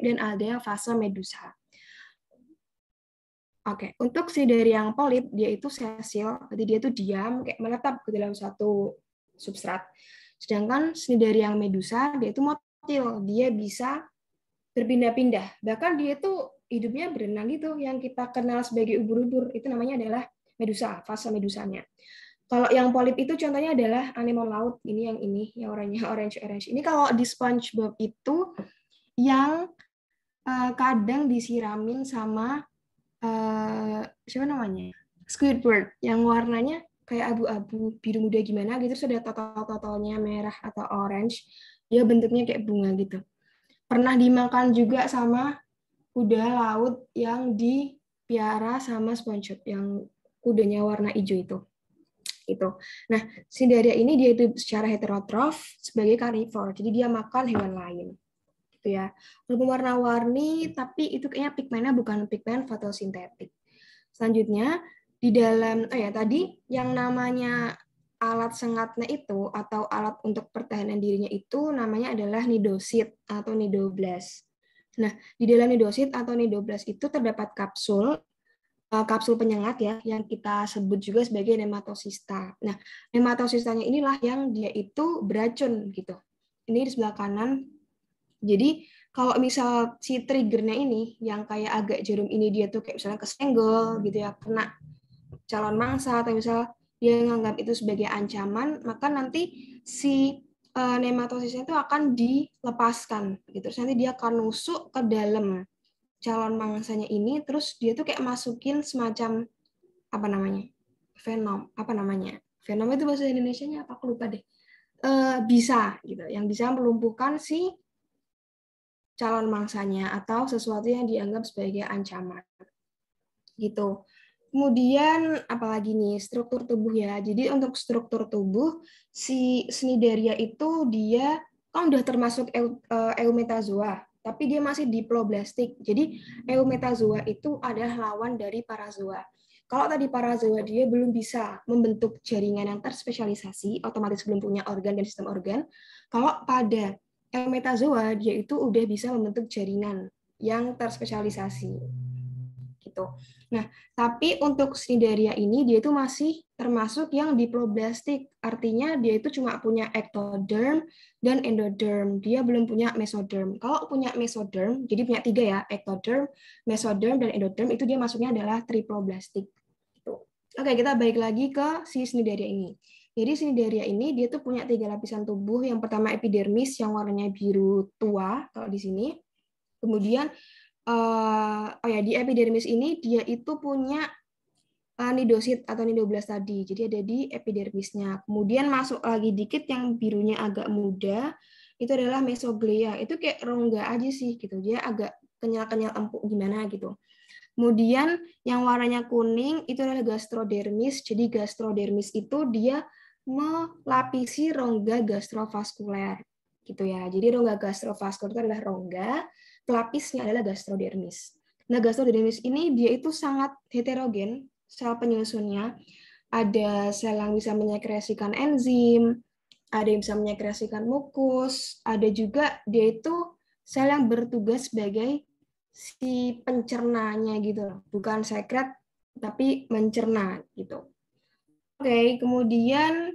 dan ada yang fase medusa. Oke, okay. untuk si dari yang polip dia itu sesil, jadi dia itu diam kayak menetap ke dalam satu substrat. Sedangkan si dari yang medusa dia itu motil, dia bisa berpindah-pindah. Bahkan dia itu hidupnya berenang gitu yang kita kenal sebagai ubur-ubur itu namanya adalah medusa, fase medusanya. Kalau yang polip itu contohnya adalah anemon laut, ini yang ini, yang orangnya orange orange. Ini kalau di SpongeBob itu yang Eh, kadang disiramin sama uh, siapa namanya Squidward yang warnanya kayak abu-abu biru muda gimana gitu terus ada total-totalnya merah atau orange ya bentuknya kayak bunga gitu pernah dimakan juga sama kuda laut yang di piara sama SpongeBob yang kudanya warna hijau itu itu nah Cinderia ini dia itu secara heterotrof sebagai karnivor jadi dia makan hewan lain gitu ya. Lampu warna-warni tapi itu kayaknya pigmennya bukan pigmen fotosintetik. Selanjutnya di dalam oh ya tadi yang namanya alat sengatnya itu atau alat untuk pertahanan dirinya itu namanya adalah nidosit atau nidoblast. Nah, di dalam nidosit atau nidoblast itu terdapat kapsul eh, kapsul penyengat ya yang kita sebut juga sebagai nematosista. Nah, nematosistanya inilah yang dia itu beracun gitu. Ini di sebelah kanan jadi kalau misal si triggernya ini yang kayak agak jarum ini dia tuh kayak misalnya kesenggol gitu ya kena calon mangsa atau misal dia menganggap itu sebagai ancaman maka nanti si uh, nematosisnya itu akan dilepaskan gitu terus nanti dia akan nusuk ke dalam calon mangsanya ini terus dia tuh kayak masukin semacam apa namanya venom apa namanya venom itu bahasa Indonesia nya apa aku lupa deh uh, bisa gitu yang bisa melumpuhkan si calon mangsanya atau sesuatu yang dianggap sebagai ancaman. Gitu. Kemudian apalagi nih struktur tubuh ya. Jadi untuk struktur tubuh si Cnidaria itu dia kan udah termasuk eu, eh, eumetazoa, tapi dia masih diploblastik. Jadi eumetazoa itu adalah lawan dari parazoa. Kalau tadi parazoa dia belum bisa membentuk jaringan yang terspesialisasi, otomatis belum punya organ dan sistem organ. Kalau pada metazoa dia itu udah bisa membentuk jaringan yang terspesialisasi gitu. Nah, tapi untuk Cnidaria ini dia itu masih termasuk yang diploblastik. Artinya dia itu cuma punya ectoderm dan endoderm. Dia belum punya mesoderm. Kalau punya mesoderm, jadi punya tiga ya, ectoderm, mesoderm, dan endoderm, itu dia masuknya adalah triploblastik. Gitu. Oke, kita balik lagi ke si Cnidaria ini. Jadi Cnidaria ini dia tuh punya tiga lapisan tubuh. Yang pertama epidermis yang warnanya biru tua kalau di sini. Kemudian uh, oh ya di epidermis ini dia itu punya uh, nidosit atau nidoblas tadi. Jadi ada di epidermisnya. Kemudian masuk lagi dikit yang birunya agak muda itu adalah mesoglia. Itu kayak rongga aja sih gitu. Dia agak kenyal-kenyal empuk gimana gitu. Kemudian yang warnanya kuning itu adalah gastrodermis. Jadi gastrodermis itu dia melapisi rongga gastrovaskuler gitu ya. Jadi rongga gastrovaskuler itu adalah rongga, pelapisnya adalah gastrodermis. Nah, gastrodermis ini dia itu sangat heterogen sel penyusunnya. Ada sel yang bisa menyekresikan enzim, ada yang bisa menyekresikan mukus, ada juga dia itu sel yang bertugas sebagai si pencernanya gitu Bukan sekret tapi mencerna gitu. Oke, kemudian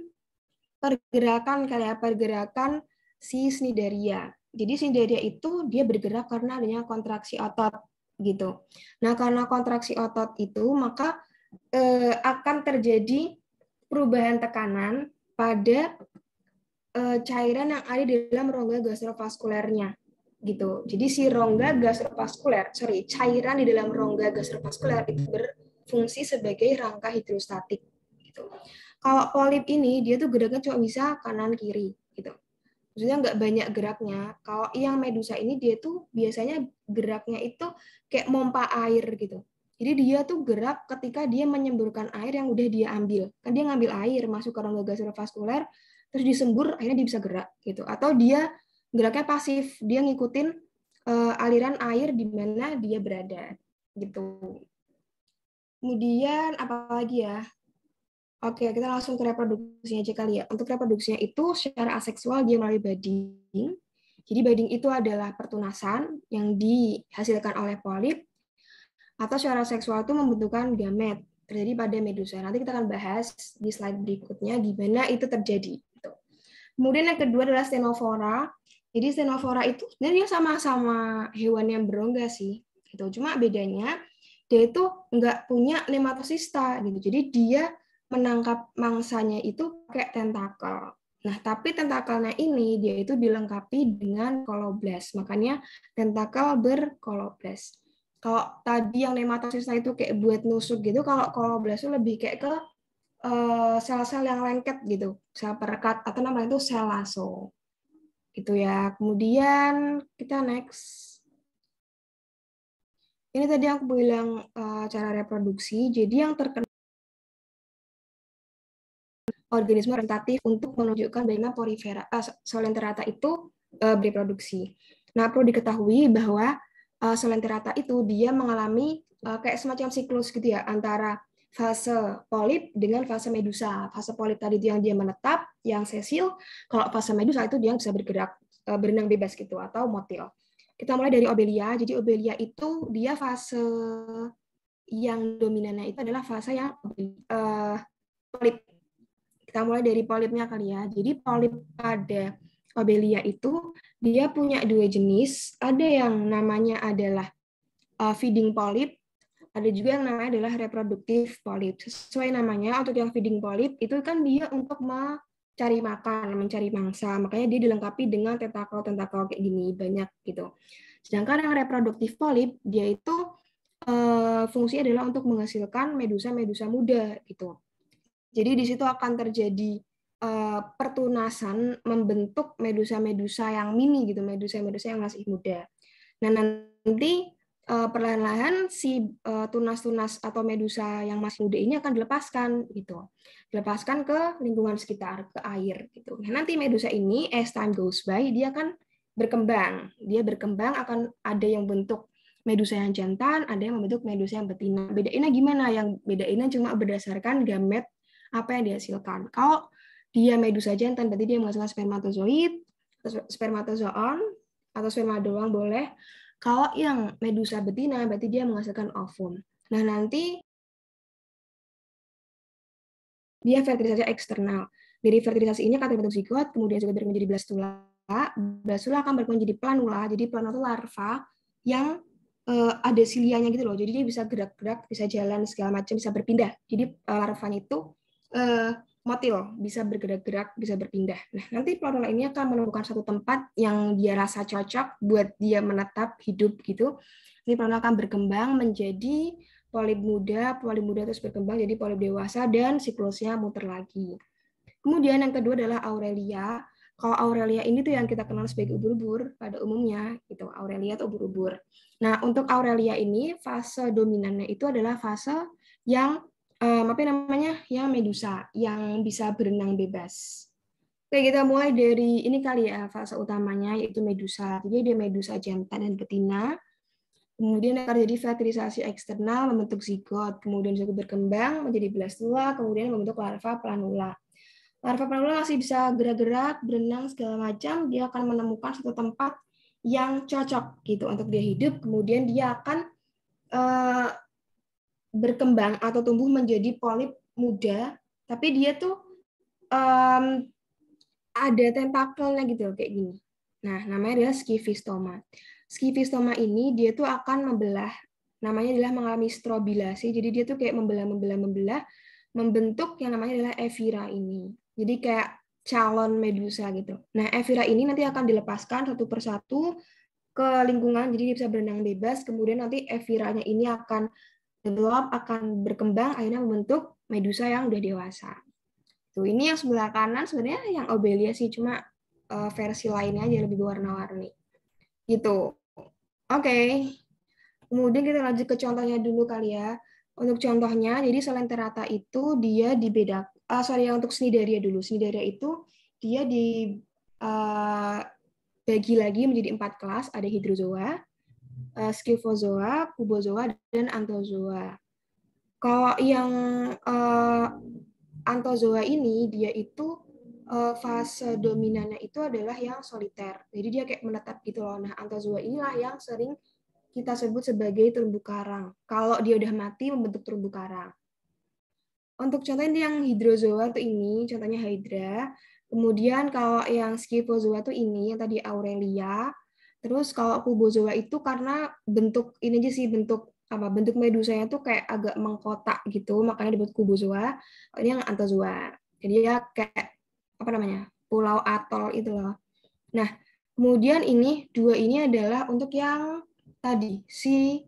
pergerakan kali ya, pergerakan si snideria. Jadi snideria itu dia bergerak karena adanya kontraksi otot gitu. Nah, karena kontraksi otot itu maka eh, akan terjadi perubahan tekanan pada eh, cairan yang ada di dalam rongga gastrovaskulernya gitu. Jadi si rongga gastrovaskuler, sorry, cairan di dalam rongga gastrovaskuler itu berfungsi sebagai rangka hidrostatik gitu. Kalau polip ini dia tuh geraknya cuma bisa kanan kiri gitu. Maksudnya nggak banyak geraknya. Kalau yang medusa ini dia tuh biasanya geraknya itu kayak mompa air gitu. Jadi dia tuh gerak ketika dia menyemburkan air yang udah dia ambil. Kan dia ngambil air masuk ke rongga vaskuler terus disembur, akhirnya dia bisa gerak gitu. Atau dia geraknya pasif, dia ngikutin uh, aliran air di mana dia berada gitu. Kemudian apalagi ya? Oke, kita langsung ke reproduksinya aja kali ya. Untuk reproduksinya itu secara aseksual dia melalui budding. Jadi budding itu adalah pertunasan yang dihasilkan oleh polip atau secara seksual itu membutuhkan gamet terjadi pada medusa. Nanti kita akan bahas di slide berikutnya gimana itu terjadi. Gitu. Kemudian yang kedua adalah stenofora. Jadi stenofora itu sebenarnya sama-sama hewan yang berongga sih. Itu Cuma bedanya dia itu nggak punya nematosista gitu. Jadi dia menangkap mangsanya itu kayak tentakel. Nah, tapi tentakelnya ini dia itu dilengkapi dengan koloblas. Makanya tentakel berkoloblas. Kalau tadi yang nematosisnya itu kayak buat nusuk gitu, kalau koloblas itu lebih kayak ke eh, sel-sel uh, yang lengket gitu, sel perekat atau namanya itu sel laso. Gitu ya. Kemudian kita next. Ini tadi aku bilang uh, cara reproduksi. Jadi yang terkena organisme rentatif untuk menunjukkan bagaimana porifera uh, eh, solenterata itu uh, bereproduksi. Nah, perlu diketahui bahwa uh, eh, solenterata itu dia mengalami uh, kayak semacam siklus gitu ya antara fase polip dengan fase medusa. Fase polip tadi itu yang dia menetap, yang sesil. Kalau fase medusa itu dia bisa bergerak uh, berenang bebas gitu atau motil. Kita mulai dari obelia. Jadi obelia itu dia fase yang dominannya itu adalah fase yang uh, polip kita mulai dari polipnya kali ya. Jadi polip pada Lobelia itu dia punya dua jenis. Ada yang namanya adalah uh, feeding polip, ada juga yang namanya adalah reproduktif polip. Sesuai namanya, untuk yang feeding polip itu kan dia untuk mencari makan, mencari mangsa. Makanya dia dilengkapi dengan tentakel-tentakel kayak gini banyak gitu. Sedangkan yang reproduktif polip dia itu uh, fungsinya adalah untuk menghasilkan medusa-medusa muda gitu. Jadi di situ akan terjadi eh, pertunasan membentuk medusa-medusa yang mini gitu, medusa-medusa yang masih muda. Nah nanti eh, perlahan-lahan si eh, tunas-tunas atau medusa yang masih muda ini akan dilepaskan gitu. Dilepaskan ke lingkungan sekitar, ke air gitu. Nah, nanti medusa ini as time goes by dia akan berkembang. Dia berkembang akan ada yang bentuk medusa yang jantan, ada yang membentuk medusa yang betina. Bedainnya gimana? Yang bedainnya cuma berdasarkan gamet apa yang dihasilkan. Kalau dia medusa jantan, berarti dia menghasilkan spermatozoid, spermatozoon, atau sperma doang boleh. Kalau yang medusa betina, berarti dia menghasilkan ovum. Nah, nanti dia fertilisasi eksternal. Dari fertilisasi ini akan bentuk zigot, kemudian juga berkembang menjadi blastula. Blastula akan berkembang menjadi planula. Jadi planula itu larva yang uh, ada silianya gitu loh. Jadi dia bisa gerak-gerak, bisa jalan segala macam, bisa berpindah. Jadi uh, larvanya itu Eh, motil, bisa bergerak-gerak, bisa berpindah. Nah, nanti Florella ini akan menemukan satu tempat yang dia rasa cocok buat dia menetap hidup gitu. Ini Florella akan berkembang menjadi polip muda, polip muda terus berkembang jadi polip dewasa dan siklusnya muter lagi. Kemudian yang kedua adalah Aurelia. Kalau Aurelia ini tuh yang kita kenal sebagai ubur-ubur pada umumnya, gitu. Aurelia atau ubur-ubur. Nah, untuk Aurelia ini fase dominannya itu adalah fase yang um, apa namanya ya medusa yang bisa berenang bebas. Oke kita mulai dari ini kali ya fase utamanya yaitu medusa. Jadi dia medusa jantan dan betina. Kemudian akan terjadi fertilisasi eksternal membentuk zigot, kemudian zigot berkembang menjadi belas dua. kemudian membentuk larva planula. Larva planula masih bisa gerak-gerak, berenang segala macam, dia akan menemukan satu tempat yang cocok gitu untuk dia hidup, kemudian dia akan eh, berkembang atau tumbuh menjadi polip muda, tapi dia tuh um, ada tentakelnya gitu kayak gini. Nah, namanya adalah skifistoma. Skifistoma ini dia tuh akan membelah, namanya adalah mengalami strobilasi, jadi dia tuh kayak membelah, membelah, membelah, membentuk yang namanya adalah evira ini. Jadi kayak calon medusa gitu. Nah, evira ini nanti akan dilepaskan satu persatu ke lingkungan, jadi dia bisa berenang bebas. Kemudian nanti eviranya ini akan develop akan berkembang akhirnya membentuk medusa yang udah dewasa. Tuh ini yang sebelah kanan sebenarnya yang obelia sih cuma uh, versi lainnya aja lebih warna-warni. Gitu. Oke. Okay. Kemudian kita lanjut ke contohnya dulu kali ya. Untuk contohnya, jadi selenterata itu dia dibedak. Uh, eh, sorry, untuk snidaria dulu. Snidaria itu dia di uh, bagi lagi menjadi empat kelas. Ada hidrozoa, uh, eh, Scyphozoa, Kubozoa, dan Anthozoa. Kalau yang uh, eh, Anthozoa ini, dia itu uh, fase dominannya itu adalah yang soliter. Jadi dia kayak menetap gitu loh. Nah, Anthozoa inilah yang sering kita sebut sebagai terumbu karang. Kalau dia udah mati, membentuk terumbu karang. Untuk contohnya yang hidrozoa tuh ini, contohnya Hydra. Kemudian kalau yang skifozoa tuh ini, yang tadi Aurelia. Terus kalau kubozoa itu karena bentuk ini aja sih bentuk apa bentuk medusanya tuh kayak agak mengkotak gitu, makanya disebut kubozoa. Ini yang antozoa. Jadi ya kayak apa namanya? pulau atol itu loh. Nah, kemudian ini dua ini adalah untuk yang tadi si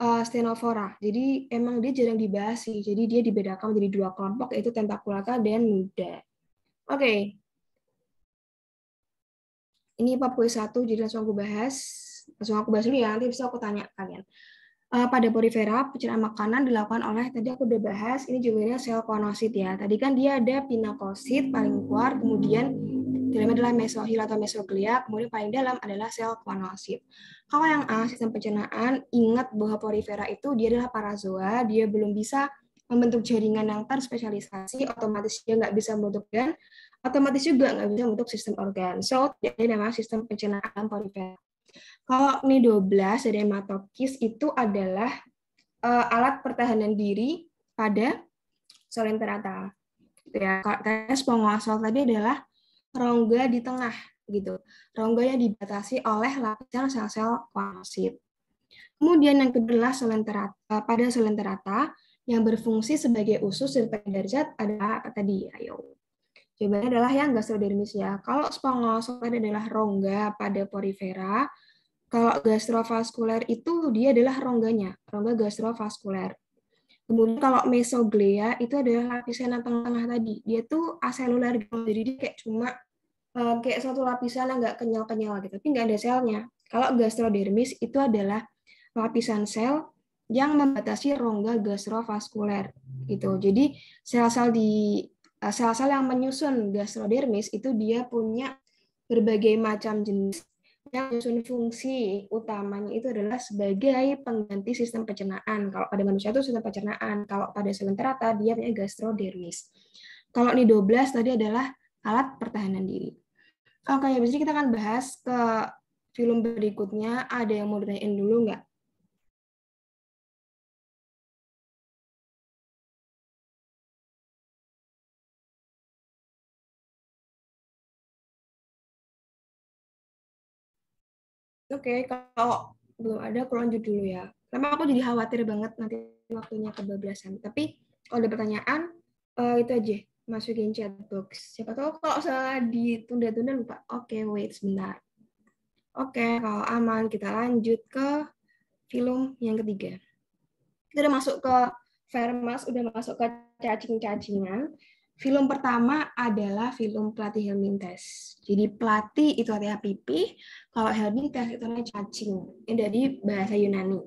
uh, eh, Stenophora. Jadi emang dia jarang dibahas sih. Jadi dia dibedakan menjadi dua kelompok yaitu tentakulata dan muda. Oke, okay. Ini Powerpoint satu jadi langsung aku bahas. Langsung aku bahas dulu ya, nanti bisa aku tanya kalian. Uh, pada porifera, pencernaan makanan dilakukan oleh, tadi aku udah bahas, ini jumlahnya sel konosit ya. Tadi kan dia ada pinakosit paling luar, kemudian dalam adalah mesohil atau mesoglia, kemudian paling dalam adalah sel konosit. Kalau yang A, sistem pencernaan, ingat bahwa porifera itu dia adalah parazoa, dia belum bisa membentuk jaringan yang terspesialisasi, otomatis dia nggak bisa membentuk organ, otomatis juga nggak bisa membentuk sistem organ. So, jadi nama sistem pencernaan polifera. Kalau nih 12 dari hematokis itu adalah uh, alat pertahanan diri pada solenterata. Gitu ya. Karena spongosol tadi adalah rongga di tengah gitu. Rongga yang dibatasi oleh lapisan sel-sel kolosit. Kemudian yang kedua adalah solenterata. Eh, pada selenterata yang berfungsi sebagai usus dan penderjat adalah tadi ayo. Jawabannya adalah yang gastrodermis ya. Kalau spongosolan adalah rongga pada porifera, kalau gastrovaskuler itu dia adalah rongganya, rongga gastrovaskuler. Kemudian kalau mesoglea itu adalah lapisan yang tengah-tengah tadi. Dia tuh aselular, gitu, jadi dia kayak cuma eh, kayak satu lapisan yang nggak kenyal-kenyal gitu, tapi nggak ada selnya. Kalau gastrodermis itu adalah lapisan sel yang membatasi rongga gastrovaskuler gitu. Jadi sel-sel di eh, sel-sel yang menyusun gastrodermis itu dia punya berbagai macam jenis yang menyusun fungsi utamanya itu adalah sebagai pengganti sistem pencernaan. Kalau pada manusia itu sistem pencernaan, kalau pada selenterata dia punya gastrodermis. Kalau di 12 tadi adalah alat pertahanan diri. Oke, kayak ini kita akan bahas ke film berikutnya. Ada yang mau ditanyain dulu nggak? Oke, okay, kalau belum ada aku lanjut dulu ya. Karena aku jadi khawatir banget nanti waktunya kebablasan. Tapi kalau ada pertanyaan, uh, itu aja masukin chat box. Siapa tahu kalau salah ditunda-tunda lupa. Oke, okay, wait sebentar. Oke, okay, kalau aman kita lanjut ke film yang ketiga. Kita udah masuk ke Fairmas, udah masuk ke cacing-cacingan. Film pertama adalah film pelatih Helmin Jadi pelatih itu artinya pipih, kalau Helmin Test itu artinya cacing. Ini dari bahasa Yunani.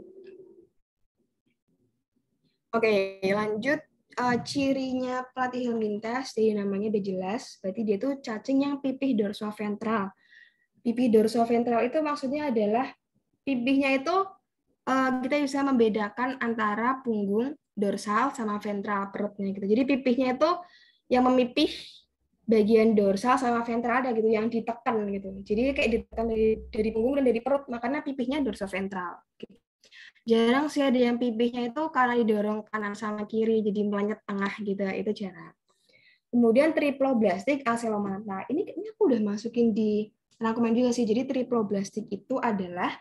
Oke, lanjut uh, cirinya pelatih Helmin Test, jadi namanya udah jelas, berarti dia itu cacing yang pipih dorsal ventral. Pipih dorsal ventral itu maksudnya adalah pipihnya itu uh, kita bisa membedakan antara punggung dorsal sama ventral perutnya gitu. Jadi pipihnya itu yang memipih bagian dorsal sama ventral ada gitu yang ditekan gitu. Jadi kayak ditekan dari, dari punggung dan dari perut, makanya pipihnya dorsal ventral. Gitu. Jarang sih ada yang pipihnya itu karena didorong kanan sama kiri jadi melenyet tengah gitu, itu jarang. Kemudian triploblastik acelomata. Ini kayaknya aku udah masukin di rangkuman juga sih. Jadi triploblastik itu adalah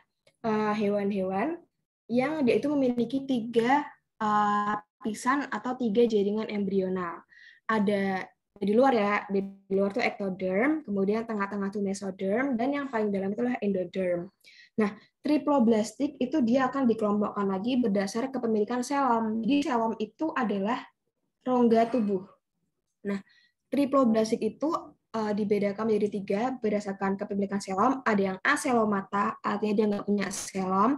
eh, hewan-hewan uh, yang dia itu memiliki tiga uh, lapisan atau tiga jaringan embrional ada di luar ya, di luar tuh ectoderm, kemudian tengah-tengah tuh mesoderm, dan yang paling dalam itu adalah endoderm. Nah, triploblastik itu dia akan dikelompokkan lagi berdasar kepemilikan selam. Jadi selam itu adalah rongga tubuh. Nah, triploblastik itu uh, dibedakan menjadi tiga berdasarkan kepemilikan selam. Ada yang aselomata, artinya dia nggak punya selam,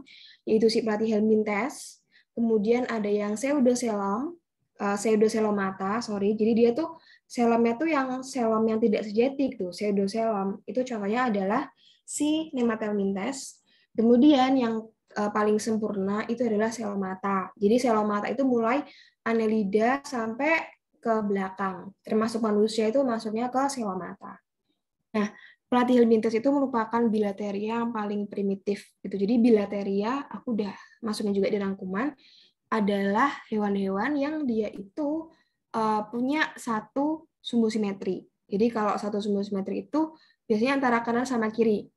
yaitu si pelatih helmintes. Kemudian ada yang pseudoselom, Eh, pseudoselomata, sorry. Jadi dia tuh selamnya tuh yang selam yang tidak sejati tuh, pseudoselom. Itu contohnya adalah si nematelmintes. Kemudian yang eh, paling sempurna itu adalah selomata. Jadi selomata itu mulai anelida sampai ke belakang. Termasuk manusia itu masuknya ke selomata. Nah, platyhelminthes itu merupakan bilateria yang paling primitif. Gitu. Jadi bilateria aku udah masukin juga di rangkuman adalah hewan-hewan yang dia itu uh, punya satu sumbu simetri. Jadi kalau satu sumbu simetri itu biasanya antara kanan sama kiri.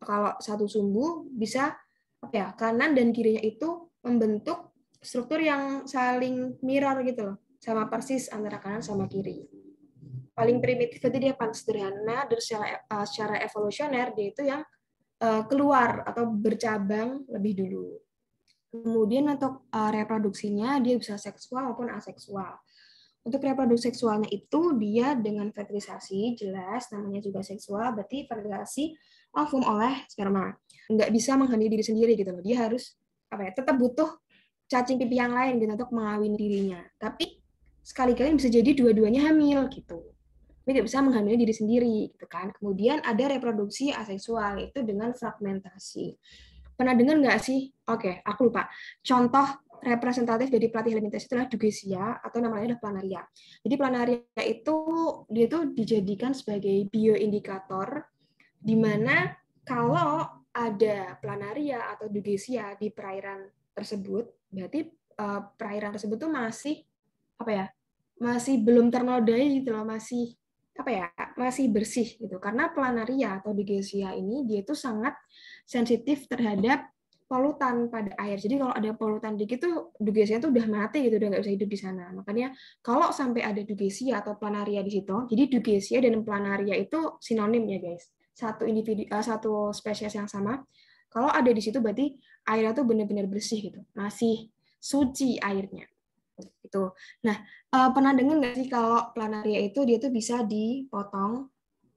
Kalau satu sumbu bisa apa ya kanan dan kirinya itu membentuk struktur yang saling mirror gitu loh, sama persis antara kanan sama kiri. Paling primitif itu dia paling sederhana dan secara, uh, secara evolusioner dia itu yang uh, keluar atau bercabang lebih dulu. Kemudian untuk eh, reproduksinya dia bisa seksual maupun aseksual. Untuk reproduksi seksualnya itu dia dengan fertilisasi jelas namanya juga seksual berarti fertilisasi ovum oleh sperma. Nggak bisa menghamili diri sendiri gitu loh. Dia harus apa ya tetap butuh cacing pipi yang lain gitu untuk mengawin dirinya. Tapi sekali-kali bisa jadi dua-duanya hamil gitu. Tapi tidak bisa menghamili diri sendiri gitu kan. Kemudian ada reproduksi aseksual itu dengan fragmentasi Pernah dengar nggak sih? Oke, okay, aku lupa. Contoh representatif dari pelatih limitasi itu adalah dugesia atau namanya adalah planaria. Jadi planaria itu dia itu dijadikan sebagai bioindikator di mana kalau ada planaria atau dugesia di perairan tersebut, berarti eh, perairan tersebut tuh masih apa ya? Masih belum ternodai gitu loh, masih apa ya masih bersih gitu karena planaria atau digesia ini dia itu sangat sensitif terhadap polutan pada air jadi kalau ada polutan dikit tuh dugesia tuh udah mati gitu udah nggak bisa hidup di sana makanya kalau sampai ada dugesia atau planaria di situ jadi dugesia dan planaria itu sinonim ya guys satu individu eh, satu spesies yang sama kalau ada di situ berarti airnya tuh benar-benar bersih gitu masih suci airnya itu. Nah, uh, pernah dengar nggak sih kalau planaria itu dia tuh bisa dipotong,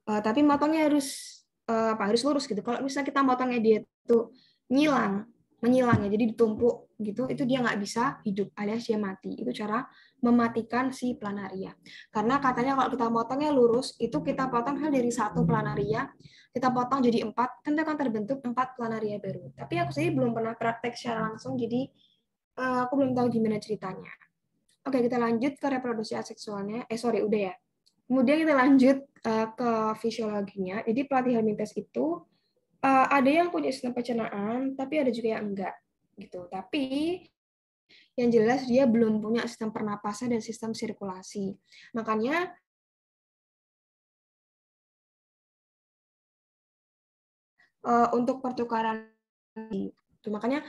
uh, tapi matangnya harus uh, apa harus lurus gitu. Kalau misalnya kita motongnya dia tuh nyilang, menyilang ya, jadi ditumpuk gitu, itu dia nggak bisa hidup alias dia mati. Itu cara mematikan si planaria. Karena katanya kalau kita potongnya lurus, itu kita potong hal dari satu planaria, kita potong jadi empat, kan akan terbentuk empat planaria baru. Tapi aku sih belum pernah praktek secara langsung, jadi aku belum tahu gimana ceritanya. Oke, kita lanjut ke reproduksi aseksualnya. Eh, sorry, udah ya. Kemudian kita lanjut uh, ke fisiologinya. Jadi pelatih Hermites itu uh, ada yang punya sistem pencernaan, tapi ada juga yang enggak gitu. Tapi yang jelas dia belum punya sistem pernapasan dan sistem sirkulasi. Makanya uh, untuk pertukaran itu makanya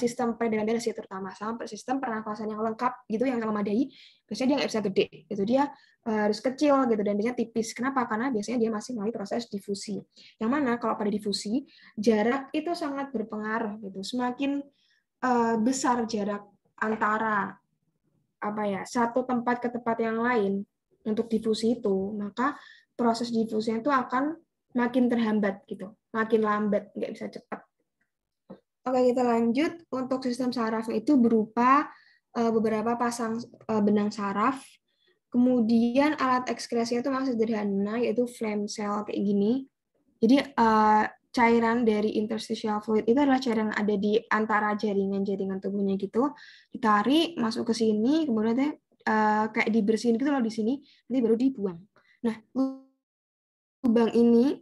sistem peredaran darah sih terutama sama sistem pernafasan yang lengkap gitu yang memadai biasanya dia nggak bisa gede gitu dia eh, harus kecil gitu dan biasanya tipis kenapa karena biasanya dia masih melalui proses difusi yang mana kalau pada difusi jarak itu sangat berpengaruh gitu semakin uh, besar jarak antara apa ya satu tempat ke tempat yang lain untuk difusi itu maka proses difusinya itu akan makin terhambat gitu makin lambat nggak bisa cepat Oke, kita lanjut. Untuk sistem sarafnya itu berupa eh, beberapa pasang eh, benang saraf. Kemudian alat ekskresinya itu masih sederhana, yaitu flame cell kayak gini. Jadi eh, cairan dari interstitial fluid itu adalah cairan yang ada di antara jaringan-jaringan tubuhnya gitu. Ditarik, masuk ke sini, kemudian kayak dibersihin gitu loh di sini, nanti baru dibuang. Nah, lubang ini,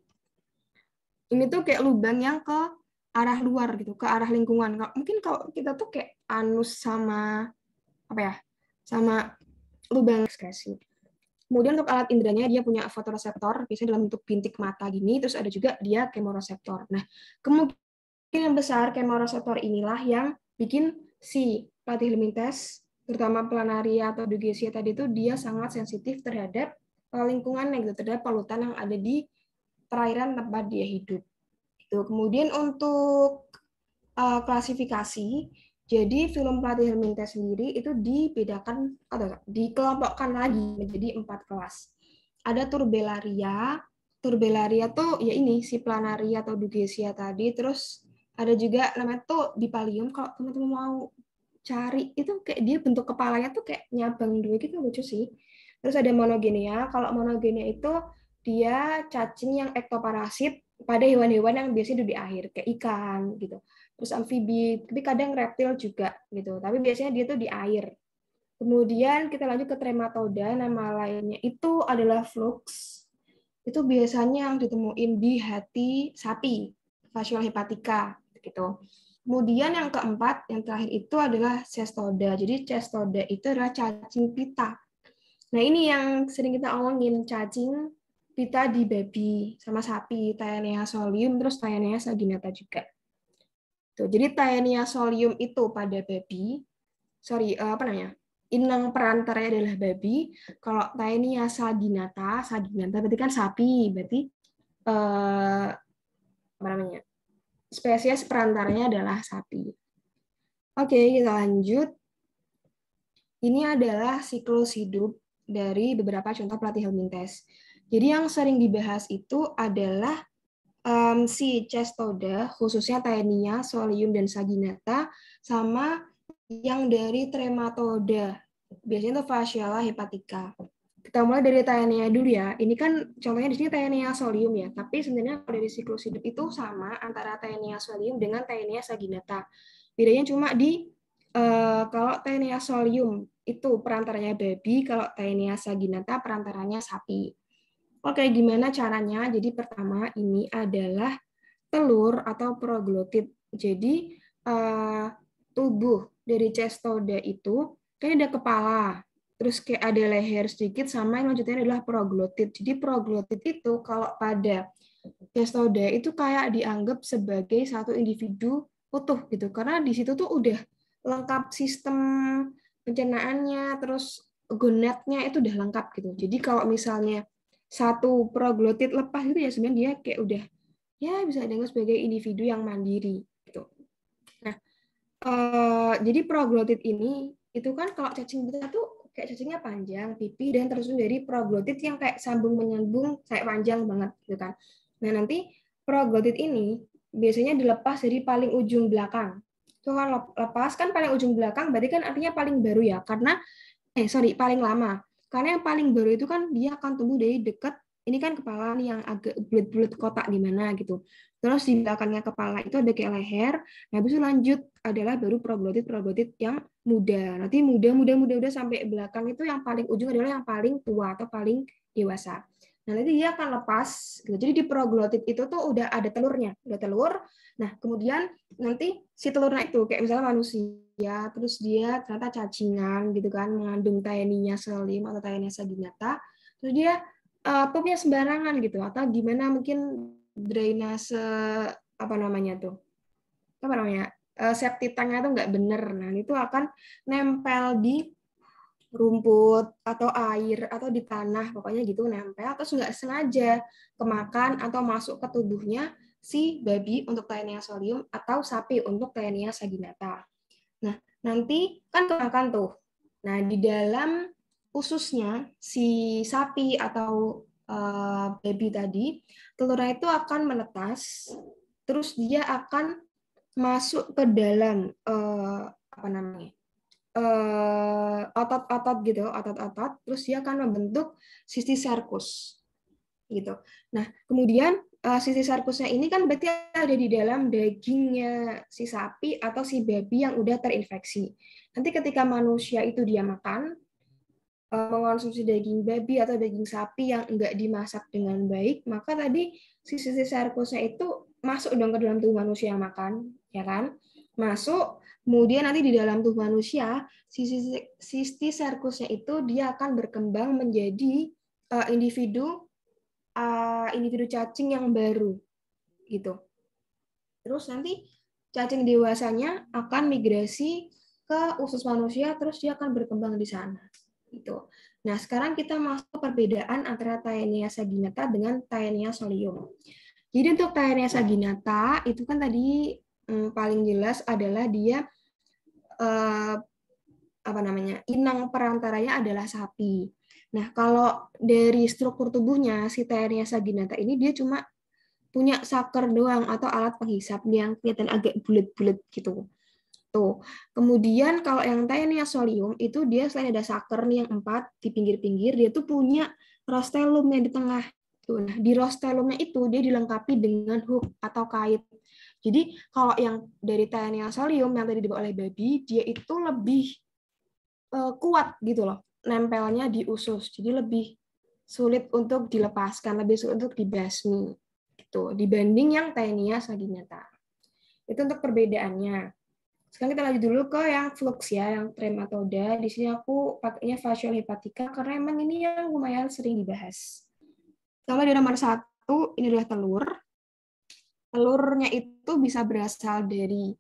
ini tuh kayak lubang yang ke arah luar gitu ke arah lingkungan mungkin kalau kita tuh kayak anus sama apa ya sama lubang ekskresi kemudian untuk alat inderanya dia punya fotoreseptor biasanya dalam bentuk bintik mata gini terus ada juga dia kemoreseptor nah kemungkinan besar kemoreseptor inilah yang bikin si pelatih limites terutama planaria atau dugesia tadi itu dia sangat sensitif terhadap lingkungan eh, lingkungannya gitu terhadap polutan yang ada di perairan tempat dia hidup Gitu. Kemudian untuk uh, klasifikasi, jadi film pelatih Herminta sendiri itu dibedakan atau dikelompokkan lagi menjadi empat kelas. Ada turbellaria, turbellaria tuh ya ini si planaria atau dugesia tadi, terus ada juga namanya tuh dipalium kalau teman-teman mau cari itu kayak dia bentuk kepalanya tuh kayak nyabang dua gitu lucu sih. Terus ada monogenia, kalau monogenia itu dia cacing yang ektoparasit pada hewan-hewan yang biasanya hidup di air kayak ikan gitu terus amfibi tapi kadang reptil juga gitu tapi biasanya dia tuh di air kemudian kita lanjut ke trematoda nama lainnya itu adalah flux itu biasanya yang ditemuin di hati sapi facial hepatika gitu kemudian yang keempat yang terakhir itu adalah cestoda jadi cestoda itu adalah cacing pita nah ini yang sering kita omongin cacing pita di babi sama sapi, Taenia solium, terus Taenia saginata juga. Tuh, jadi Taenia solium itu pada babi, sorry, eh, apa namanya, inang perantaranya adalah babi. Kalau Taenia saginata, saginata berarti kan sapi, berarti eh, apa namanya, spesies perantaranya adalah sapi. Oke, kita lanjut. Ini adalah siklus hidup dari beberapa contoh pelatih helmintes. Jadi yang sering dibahas itu adalah um, si Cestoda, khususnya Taenia, Solium, dan Saginata, sama yang dari Trematoda. Biasanya itu Fasciala hepatica. Kita mulai dari Taenia dulu ya. Ini kan contohnya di sini Taenia Solium ya, tapi sebenarnya kalau dari siklus hidup itu sama antara Taenia Solium dengan Taenia Saginata. Bedanya cuma di Uh, kalau Taenia solium itu perantaranya babi, kalau Taenia saginata perantaranya sapi. Oke, gimana caranya? Jadi pertama ini adalah telur atau proglotid. Jadi uh, tubuh dari cestoda itu kayak ada kepala, terus kayak ada leher sedikit sama yang lanjutnya adalah proglotid. Jadi proglotid itu kalau pada cestoda itu kayak dianggap sebagai satu individu utuh gitu karena di situ tuh udah lengkap sistem pencernaannya terus gonadnya itu udah lengkap gitu. Jadi kalau misalnya satu proglotit lepas itu ya sebenarnya dia kayak udah ya bisa dianggap sebagai individu yang mandiri gitu. Nah, uh, jadi proglotit ini itu kan kalau cacing kita tuh kayak cacingnya panjang, pipi dan tersusun dari proglotit yang kayak sambung menyambung kayak panjang banget gitu kan. Nah, nanti proglotit ini biasanya dilepas dari paling ujung belakang. Itu kan lepas kan paling ujung belakang berarti kan artinya paling baru ya karena eh sorry paling lama karena yang paling baru itu kan dia akan tumbuh dari dekat ini kan kepala nih yang agak bulat-bulat kotak di mana gitu. Terus di belakangnya kepala itu ada kayak leher. Nah, habis itu lanjut adalah baru proglotid-proglotid yang muda. Nanti muda, muda, muda, muda sampai belakang itu yang paling ujung adalah yang paling tua atau paling dewasa. Nah, nanti dia akan lepas. Gitu. Jadi di proglotid itu tuh udah ada telurnya, udah telur. Nah, kemudian nanti si telurnya itu kayak misalnya manusia, terus dia ternyata cacingan gitu kan, mengandung tayaninya selim atau tayaninya saginata, terus dia uh, pupnya sembarangan gitu atau gimana mungkin drainase apa namanya tuh? Apa namanya? Uh, eh, septi tanknya tuh nggak bener. Nah, itu akan nempel di rumput atau air atau di tanah pokoknya gitu nempel atau nggak sengaja kemakan atau masuk ke tubuhnya si babi untuk Taenia solium atau sapi untuk Taenia saginata. Nah, nanti kan kemakan tuh. Nah, di dalam ususnya si sapi atau uh, eh, baby tadi, telurnya itu akan menetas, terus dia akan masuk ke dalam uh, apa namanya? Eh, otot-otot uh, gitu, otot-otot, terus dia akan membentuk sisi sarkus gitu. Nah, kemudian uh, eh, sisi sarkusnya ini kan berarti ada di dalam dagingnya si sapi atau si babi yang udah terinfeksi. Nanti ketika manusia itu dia makan uh, mengonsumsi daging babi atau daging sapi yang enggak dimasak dengan baik, maka tadi sisi sarkusnya itu masuk dong ke dalam tubuh manusia yang makan, ya kan? Masuk Kemudian nanti di dalam tubuh manusia, sisi serkusnya itu dia akan berkembang menjadi eh, individu eh, individu cacing yang baru gitu. Terus nanti cacing dewasanya akan migrasi ke usus manusia terus dia akan berkembang di sana. Gitu. Nah, sekarang kita masuk perbedaan antara Taenia saginata dengan Taenia solium. Jadi untuk Taenia saginata itu kan tadi Mm, paling jelas adalah dia eh, apa namanya inang perantaranya adalah sapi. Nah kalau dari struktur tubuhnya si Taenia saginata ini dia cuma punya saker doang atau alat penghisap yang kelihatan agak bulat-bulat gitu. Tuh. Kemudian kalau yang Taenia solium itu dia selain ada saker nih yang empat di pinggir-pinggir dia tuh punya rostellum yang di tengah. Tuh. Nah, di rostellumnya itu dia dilengkapi dengan hook atau kait jadi kalau yang dari Taenia solium yang tadi dibawa oleh babi, dia itu lebih uh, kuat gitu loh, nempelnya di usus. Jadi lebih sulit untuk dilepaskan, lebih sulit untuk dibasmi gitu dibanding yang lagi nyata. Itu untuk perbedaannya. Sekarang kita lanjut dulu ke yang flux ya, yang trematoda. Di sini aku pakainya facial hepatica karena emang ini yang lumayan sering dibahas. Sama di nomor satu, ini adalah telur telurnya itu bisa berasal dari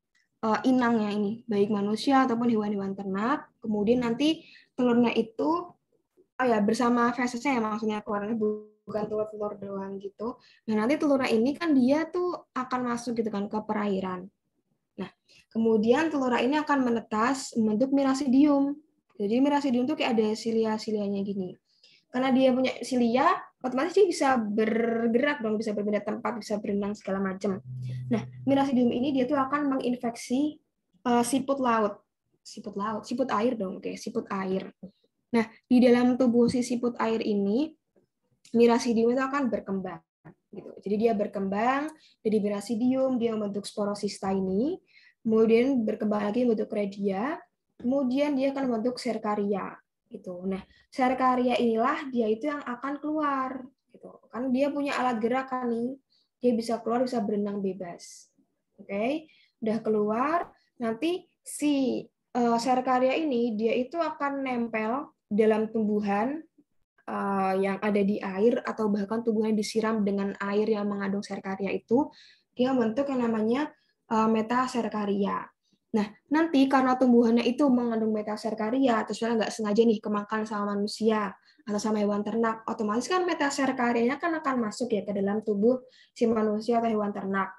uh, inangnya ini, baik manusia ataupun hewan-hewan ternak. Kemudian nanti telurnya itu, oh ya bersama fesesnya ya maksudnya keluarnya bukan telur-telur doang gitu. Nah nanti telurnya ini kan dia tuh akan masuk gitu kan ke perairan. Nah kemudian telurnya ini akan menetas membentuk mirasidium. Jadi mirasidium tuh kayak ada silia-silianya gini. Karena dia punya silia, otomatis dia bisa bergerak dong, bisa berpindah tempat, bisa berenang segala macam. Nah, mirasidium ini dia tuh akan menginfeksi uh, siput laut, siput laut, siput air dong, oke, siput air. Nah, di dalam tubuh si siput air ini mirasidium itu akan berkembang gitu. Jadi dia berkembang jadi mirasidium, dia membentuk sporosista ini, kemudian berkembang lagi membentuk redia, kemudian dia akan membentuk serkaria gitu. Nah, share karya inilah dia itu yang akan keluar gitu. Kan dia punya alat gerak kan nih. Dia bisa keluar bisa berenang bebas. Oke. Okay? Udah keluar, nanti si uh, eh, share karya ini dia itu akan nempel dalam tumbuhan uh, yang ada di air atau bahkan tumbuhan disiram dengan air yang mengandung share karya itu dia membentuk yang namanya uh, meta share karya Nah, nanti karena tumbuhannya itu mengandung metaserkaria, terus nggak sengaja nih kemakan sama manusia atau sama hewan ternak, otomatis kan metaserkarianya kan akan masuk ya ke dalam tubuh si manusia atau hewan ternak.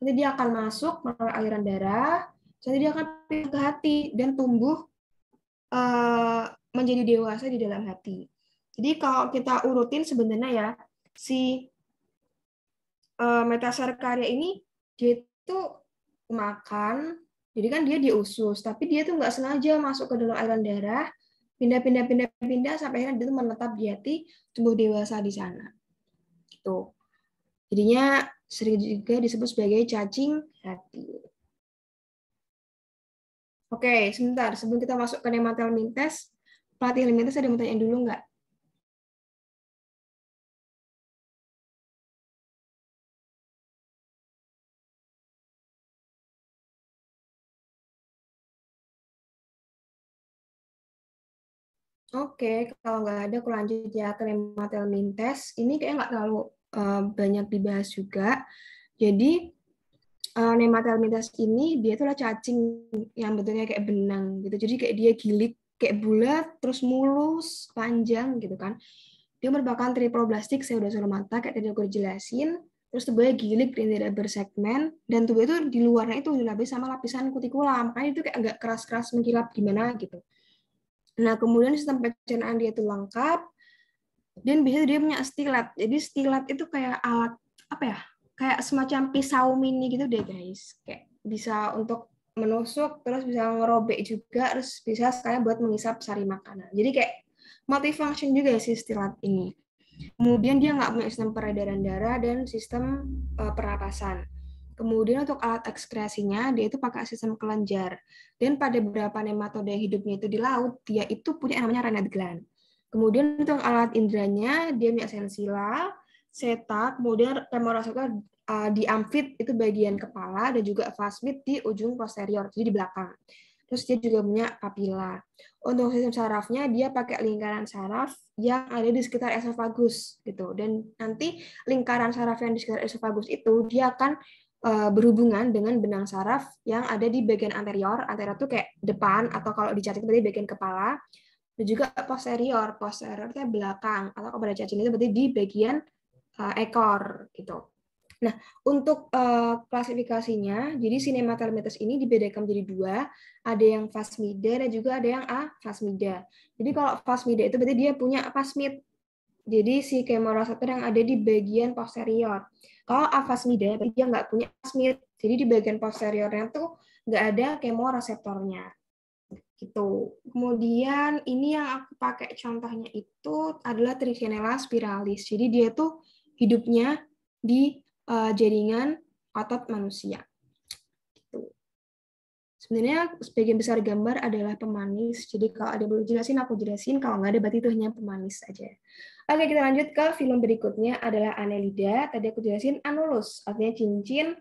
Nanti dia akan masuk melalui aliran darah, nanti dia akan ke hati dan tumbuh eh, menjadi dewasa di dalam hati. Jadi kalau kita urutin sebenarnya ya si uh, eh, metaserkaria ini dia itu makan jadi kan dia di usus, tapi dia tuh nggak sengaja masuk ke dalam aliran darah, pindah-pindah pindah-pindah sampai akhirnya dia tuh menetap di hati tubuh dewasa di sana. Gitu. Jadinya sering juga disebut sebagai cacing hati. Oke, sebentar. Sebelum kita masuk ke mintes, pelatih elemintes ada yang mau tanya dulu nggak? Oke, kalau nggak ada aku lanjut ya ke tes. Ini kayak nggak terlalu uh, banyak dibahas juga. Jadi uh, eh, nematelmintes ini dia itu adalah cacing yang bentuknya kayak benang gitu. Jadi kayak dia gilik, kayak bulat, terus mulus, panjang gitu kan. Dia merupakan triploblastik suruh mata kayak tadi aku jelasin. Terus tubuhnya gilik dan tidak bersegmen dan tubuh itu di luarnya itu dilapisi sama lapisan kutikula. Makanya itu kayak agak keras-keras mengkilap gimana gitu. Nah, kemudian sistem pencernaan dia itu lengkap, dan biasanya dia punya stilat. Jadi stilat itu kayak alat apa ya? Kayak semacam pisau mini gitu deh guys. Kayak bisa untuk menusuk, terus bisa ngerobek juga, terus bisa sekalian buat mengisap sari makanan. Jadi kayak multifunction juga sih si stilat ini. Kemudian dia nggak punya sistem peredaran darah dan sistem uh, pernapasan. Kemudian untuk alat ekskreasinya, dia itu pakai sistem kelenjar. Dan pada beberapa nematoda yang hidupnya itu di laut, dia itu punya yang namanya rennet gland. Kemudian untuk alat indranya, dia punya sensila, setak, kemudian remorasektor uh, eh, di amfit itu bagian kepala dan juga vasmid di ujung posterior, jadi di belakang. Terus dia juga punya papila. Untuk sistem sarafnya dia pakai lingkaran saraf yang ada di sekitar esofagus gitu. Dan nanti lingkaran saraf yang di sekitar esofagus itu dia akan Eh, berhubungan dengan benang saraf yang ada di bagian anterior. Anterior itu kayak depan atau kalau di cacing tadi bagian kepala. Dan juga posterior. Posterior itu belakang atau kalau pada cacing itu berarti di bagian uh, ekor gitu. Nah, untuk uh, klasifikasinya, jadi sinematelmetes ini dibedakan menjadi dua, ada yang fasmida dan juga ada yang afasmida. Jadi kalau fasmida itu berarti dia punya fasmid. Jadi si kemoroseptor yang ada di bagian posterior. Kalau avasmida dia nggak punya asmid, jadi di bagian posteriornya tuh nggak ada kemoreseptornya. Gitu. Kemudian ini yang aku pakai contohnya itu adalah trichinella spiralis. Jadi dia tuh hidupnya di uh, jaringan otot manusia. Gitu. Sebenarnya sebagian besar gambar adalah pemanis. Jadi kalau ada yang belum jelasin, aku jelasin. Kalau nggak ada, berarti itu hanya pemanis aja. Oke, kita lanjut ke film berikutnya adalah Anelida. Tadi aku jelasin anulus, artinya cincin.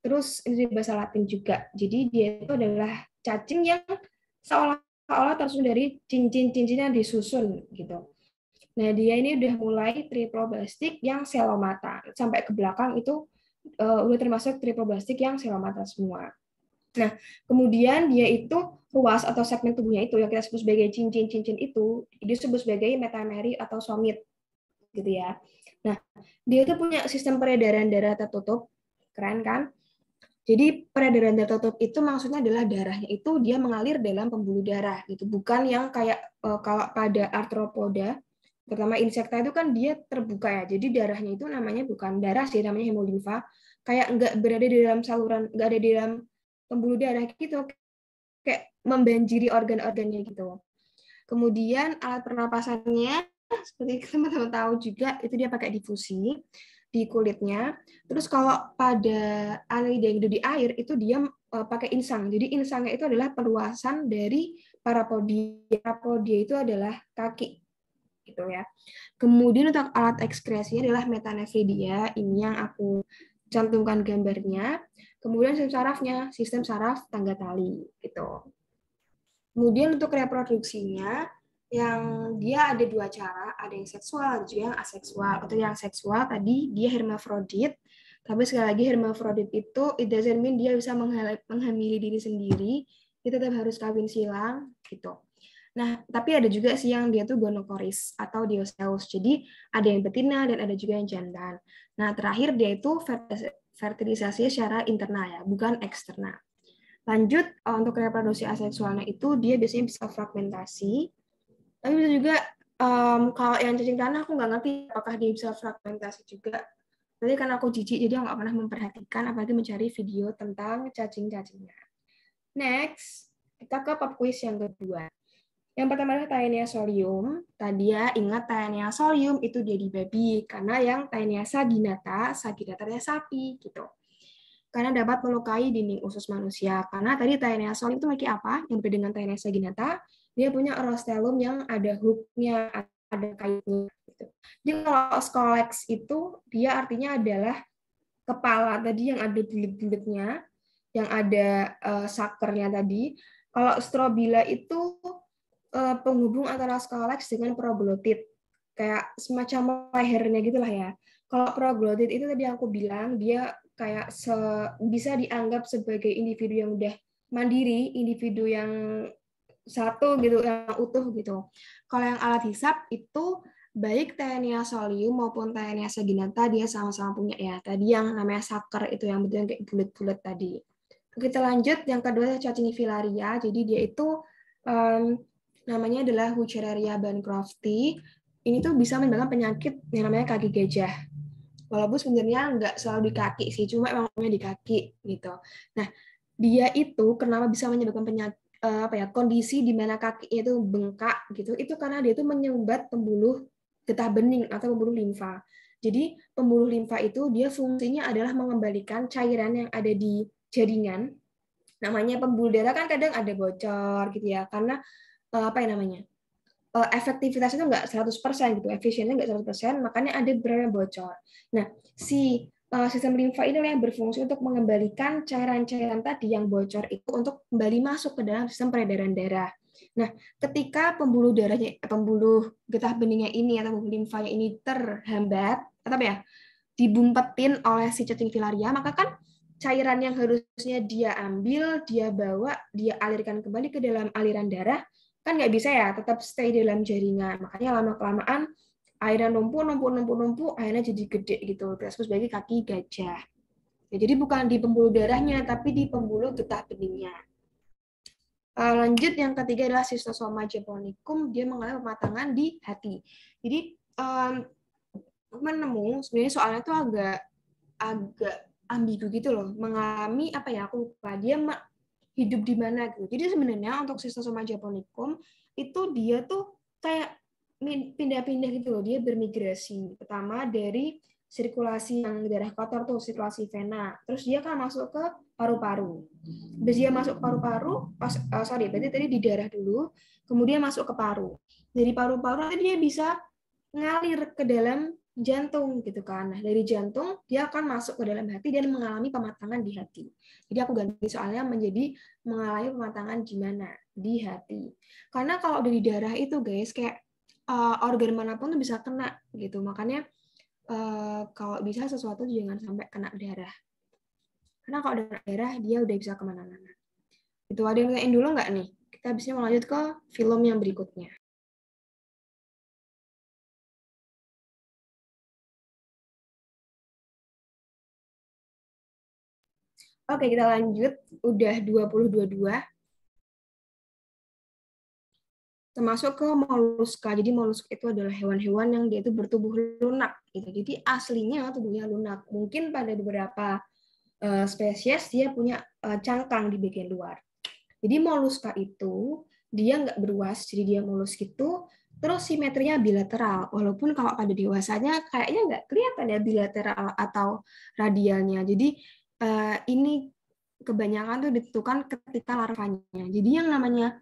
Terus ini bahasa Latin juga. Jadi dia itu adalah cacing yang seolah-olah tersusun dari cincin-cincin yang disusun gitu. Nah, dia ini udah mulai triploblastik yang selomata. Sampai ke belakang itu uh, udah termasuk triploblastik yang selomata semua. Nah, kemudian dia itu ruas atau segmen tubuhnya itu yang kita sebut sebagai cincin-cincin itu disebut sebagai metameri atau somit gitu ya. Nah, dia itu punya sistem peredaran darah tertutup. Keren kan? Jadi peredaran darah tertutup itu maksudnya adalah darahnya itu dia mengalir dalam pembuluh darah gitu, bukan yang kayak e, kalau pada arthropoda terutama insekta itu kan dia terbuka ya. Jadi darahnya itu namanya bukan darah sih, namanya hemolimfa. Kayak nggak berada di dalam saluran, nggak ada di dalam pembuluh darah gitu. Kayak membanjiri organ-organnya gitu. Kemudian alat pernapasannya seperti teman-teman tahu juga itu dia pakai difusi di kulitnya. Terus kalau pada alida yang hidup di air itu dia eh, pakai insang. Jadi insangnya itu adalah perluasan dari parapodia. Parapodia itu adalah kaki gitu ya. Kemudian untuk alat ekskresinya adalah metanefridia. Ini yang aku cantumkan gambarnya. Kemudian sistem sarafnya, sistem saraf tangga tali gitu. Kemudian untuk reproduksinya, yang dia ada dua cara, ada yang seksual, ada juga yang aseksual. Untuk yang seksual tadi dia hermafrodit, tapi sekali lagi hermafrodit itu it doesn't mean dia bisa menghamili diri sendiri, dia tetap harus kawin silang gitu. Nah, tapi ada juga sih yang dia tuh gonokoris atau dioseus. Jadi ada yang betina dan ada juga yang jantan. Nah, terakhir dia itu fertilisasi secara internal ya, bukan eksternal. Lanjut, eh, untuk reproduksi aseksualnya itu dia biasanya bisa fragmentasi, tapi bisa juga um, kalau yang cacing tanah aku nggak ngerti apakah dia bisa fragmentasi juga tapi karena aku jijik jadi aku nggak pernah memperhatikan apalagi mencari video tentang cacing-cacingnya next kita ke pop quiz yang kedua yang pertama adalah Tainia solium. Tadi ya ingat Tainia solium itu dia di babi karena yang Tainia saginata, saginata adalah sapi gitu. Karena dapat melukai dinding usus manusia. Karena tadi Tainia solium itu memiliki apa? Yang berbeda dengan Tainia saginata, dia punya Rostellum yang ada hooknya, ada kayu Gitu. Jadi kalau Scolex itu dia artinya adalah kepala tadi yang ada bulit bulitnya yang ada uh, eh, sakernya tadi. Kalau strobila itu uh, penghubung antara Scolex dengan proglotid kayak semacam lehernya gitulah ya. Kalau proglotid itu tadi aku bilang dia kayak bisa dianggap sebagai individu yang udah mandiri, individu yang satu gitu yang utuh gitu. Kalau yang alat hisap itu baik TNI Solium maupun TNI saginata dia sama-sama punya ya. Tadi yang namanya saker itu yang betul-betul kayak bulat-bulat tadi. Kita lanjut yang kedua cacing filaria. Jadi dia itu um, namanya adalah Hucheraria bancrofti. Ini tuh bisa menyebabkan penyakit yang namanya kaki gajah. Walaupun sebenarnya nggak selalu di kaki sih, cuma emangnya di kaki gitu. Nah, dia itu kenapa bisa menyebabkan penyakit Eh, apa ya kondisi di mana kaki itu bengkak gitu itu karena dia itu menyumbat pembuluh getah bening atau pembuluh limfa. Jadi pembuluh limfa itu dia fungsinya adalah mengembalikan cairan yang ada di jaringan. Namanya pembuluh darah kan kadang ada bocor gitu ya karena eh, apa ya namanya? Eh, efektivitasnya itu enggak 100% gitu, efisiennya enggak 100%, makanya ada beberapa bocor. Nah, si Eh, sistem limfa ini yang berfungsi untuk mengembalikan cairan-cairan tadi yang bocor itu untuk kembali masuk ke dalam sistem peredaran darah. Nah, ketika pembuluh darahnya, pembuluh getah beningnya ini atau pembuluh limfanya ini terhambat, atau apa ya, dibumpetin oleh si cacing filaria, maka kan cairan yang harusnya dia ambil, dia bawa, dia alirkan kembali ke dalam aliran darah, kan nggak bisa ya, tetap stay di dalam jaringan. Makanya lama-kelamaan akhirnya numpuk numpuk numpuk numpuk akhirnya jadi gede gitu Terus sebagai kaki gajah ya, jadi bukan di pembuluh darahnya tapi di pembuluh getah uh, lanjut yang ketiga adalah sistosoma japonicum dia mengalami pematangan di hati jadi um, menemu sebenarnya soalnya itu agak agak ambigu gitu loh mengalami apa ya aku lupa dia hidup di mana gitu jadi sebenarnya untuk sistosoma japonicum itu dia tuh kayak pindah-pindah gitu loh, dia bermigrasi. Pertama dari sirkulasi yang darah kotor tuh, sirkulasi vena. Terus dia kan masuk ke paru-paru. Terus dia masuk paru-paru, pas oh, sorry, berarti tadi di darah dulu, kemudian masuk ke paru. Jadi paru-paru tadi dia bisa ngalir ke dalam jantung gitu kan. Nah, dari jantung dia akan masuk ke dalam hati dan mengalami pematangan di hati. Jadi aku ganti soalnya menjadi mengalami pematangan gimana di hati. Karena kalau dari darah itu guys kayak uh, organ manapun tuh bisa kena gitu. Makanya uh, kalau bisa sesuatu jangan sampai kena darah. Karena kalau ada darah dia udah bisa kemana-mana. Itu ada yang tanyain dulu nggak nih? Kita habisnya mau lanjut ke film yang berikutnya. Oke, kita lanjut. Udah 2022 termasuk ke moluska. Jadi moluska itu adalah hewan-hewan yang dia itu bertubuh lunak gitu. Jadi aslinya tubuhnya lunak. Mungkin pada beberapa uh, spesies dia punya uh, cangkang di bagian luar. Jadi moluska itu dia nggak beruas, jadi dia mulus itu terus simetrinya bilateral. Walaupun kalau pada dewasanya kayaknya nggak kelihatan ya bilateral atau radialnya. Jadi eh, ini kebanyakan tuh ditentukan ketika larvanya. Jadi yang namanya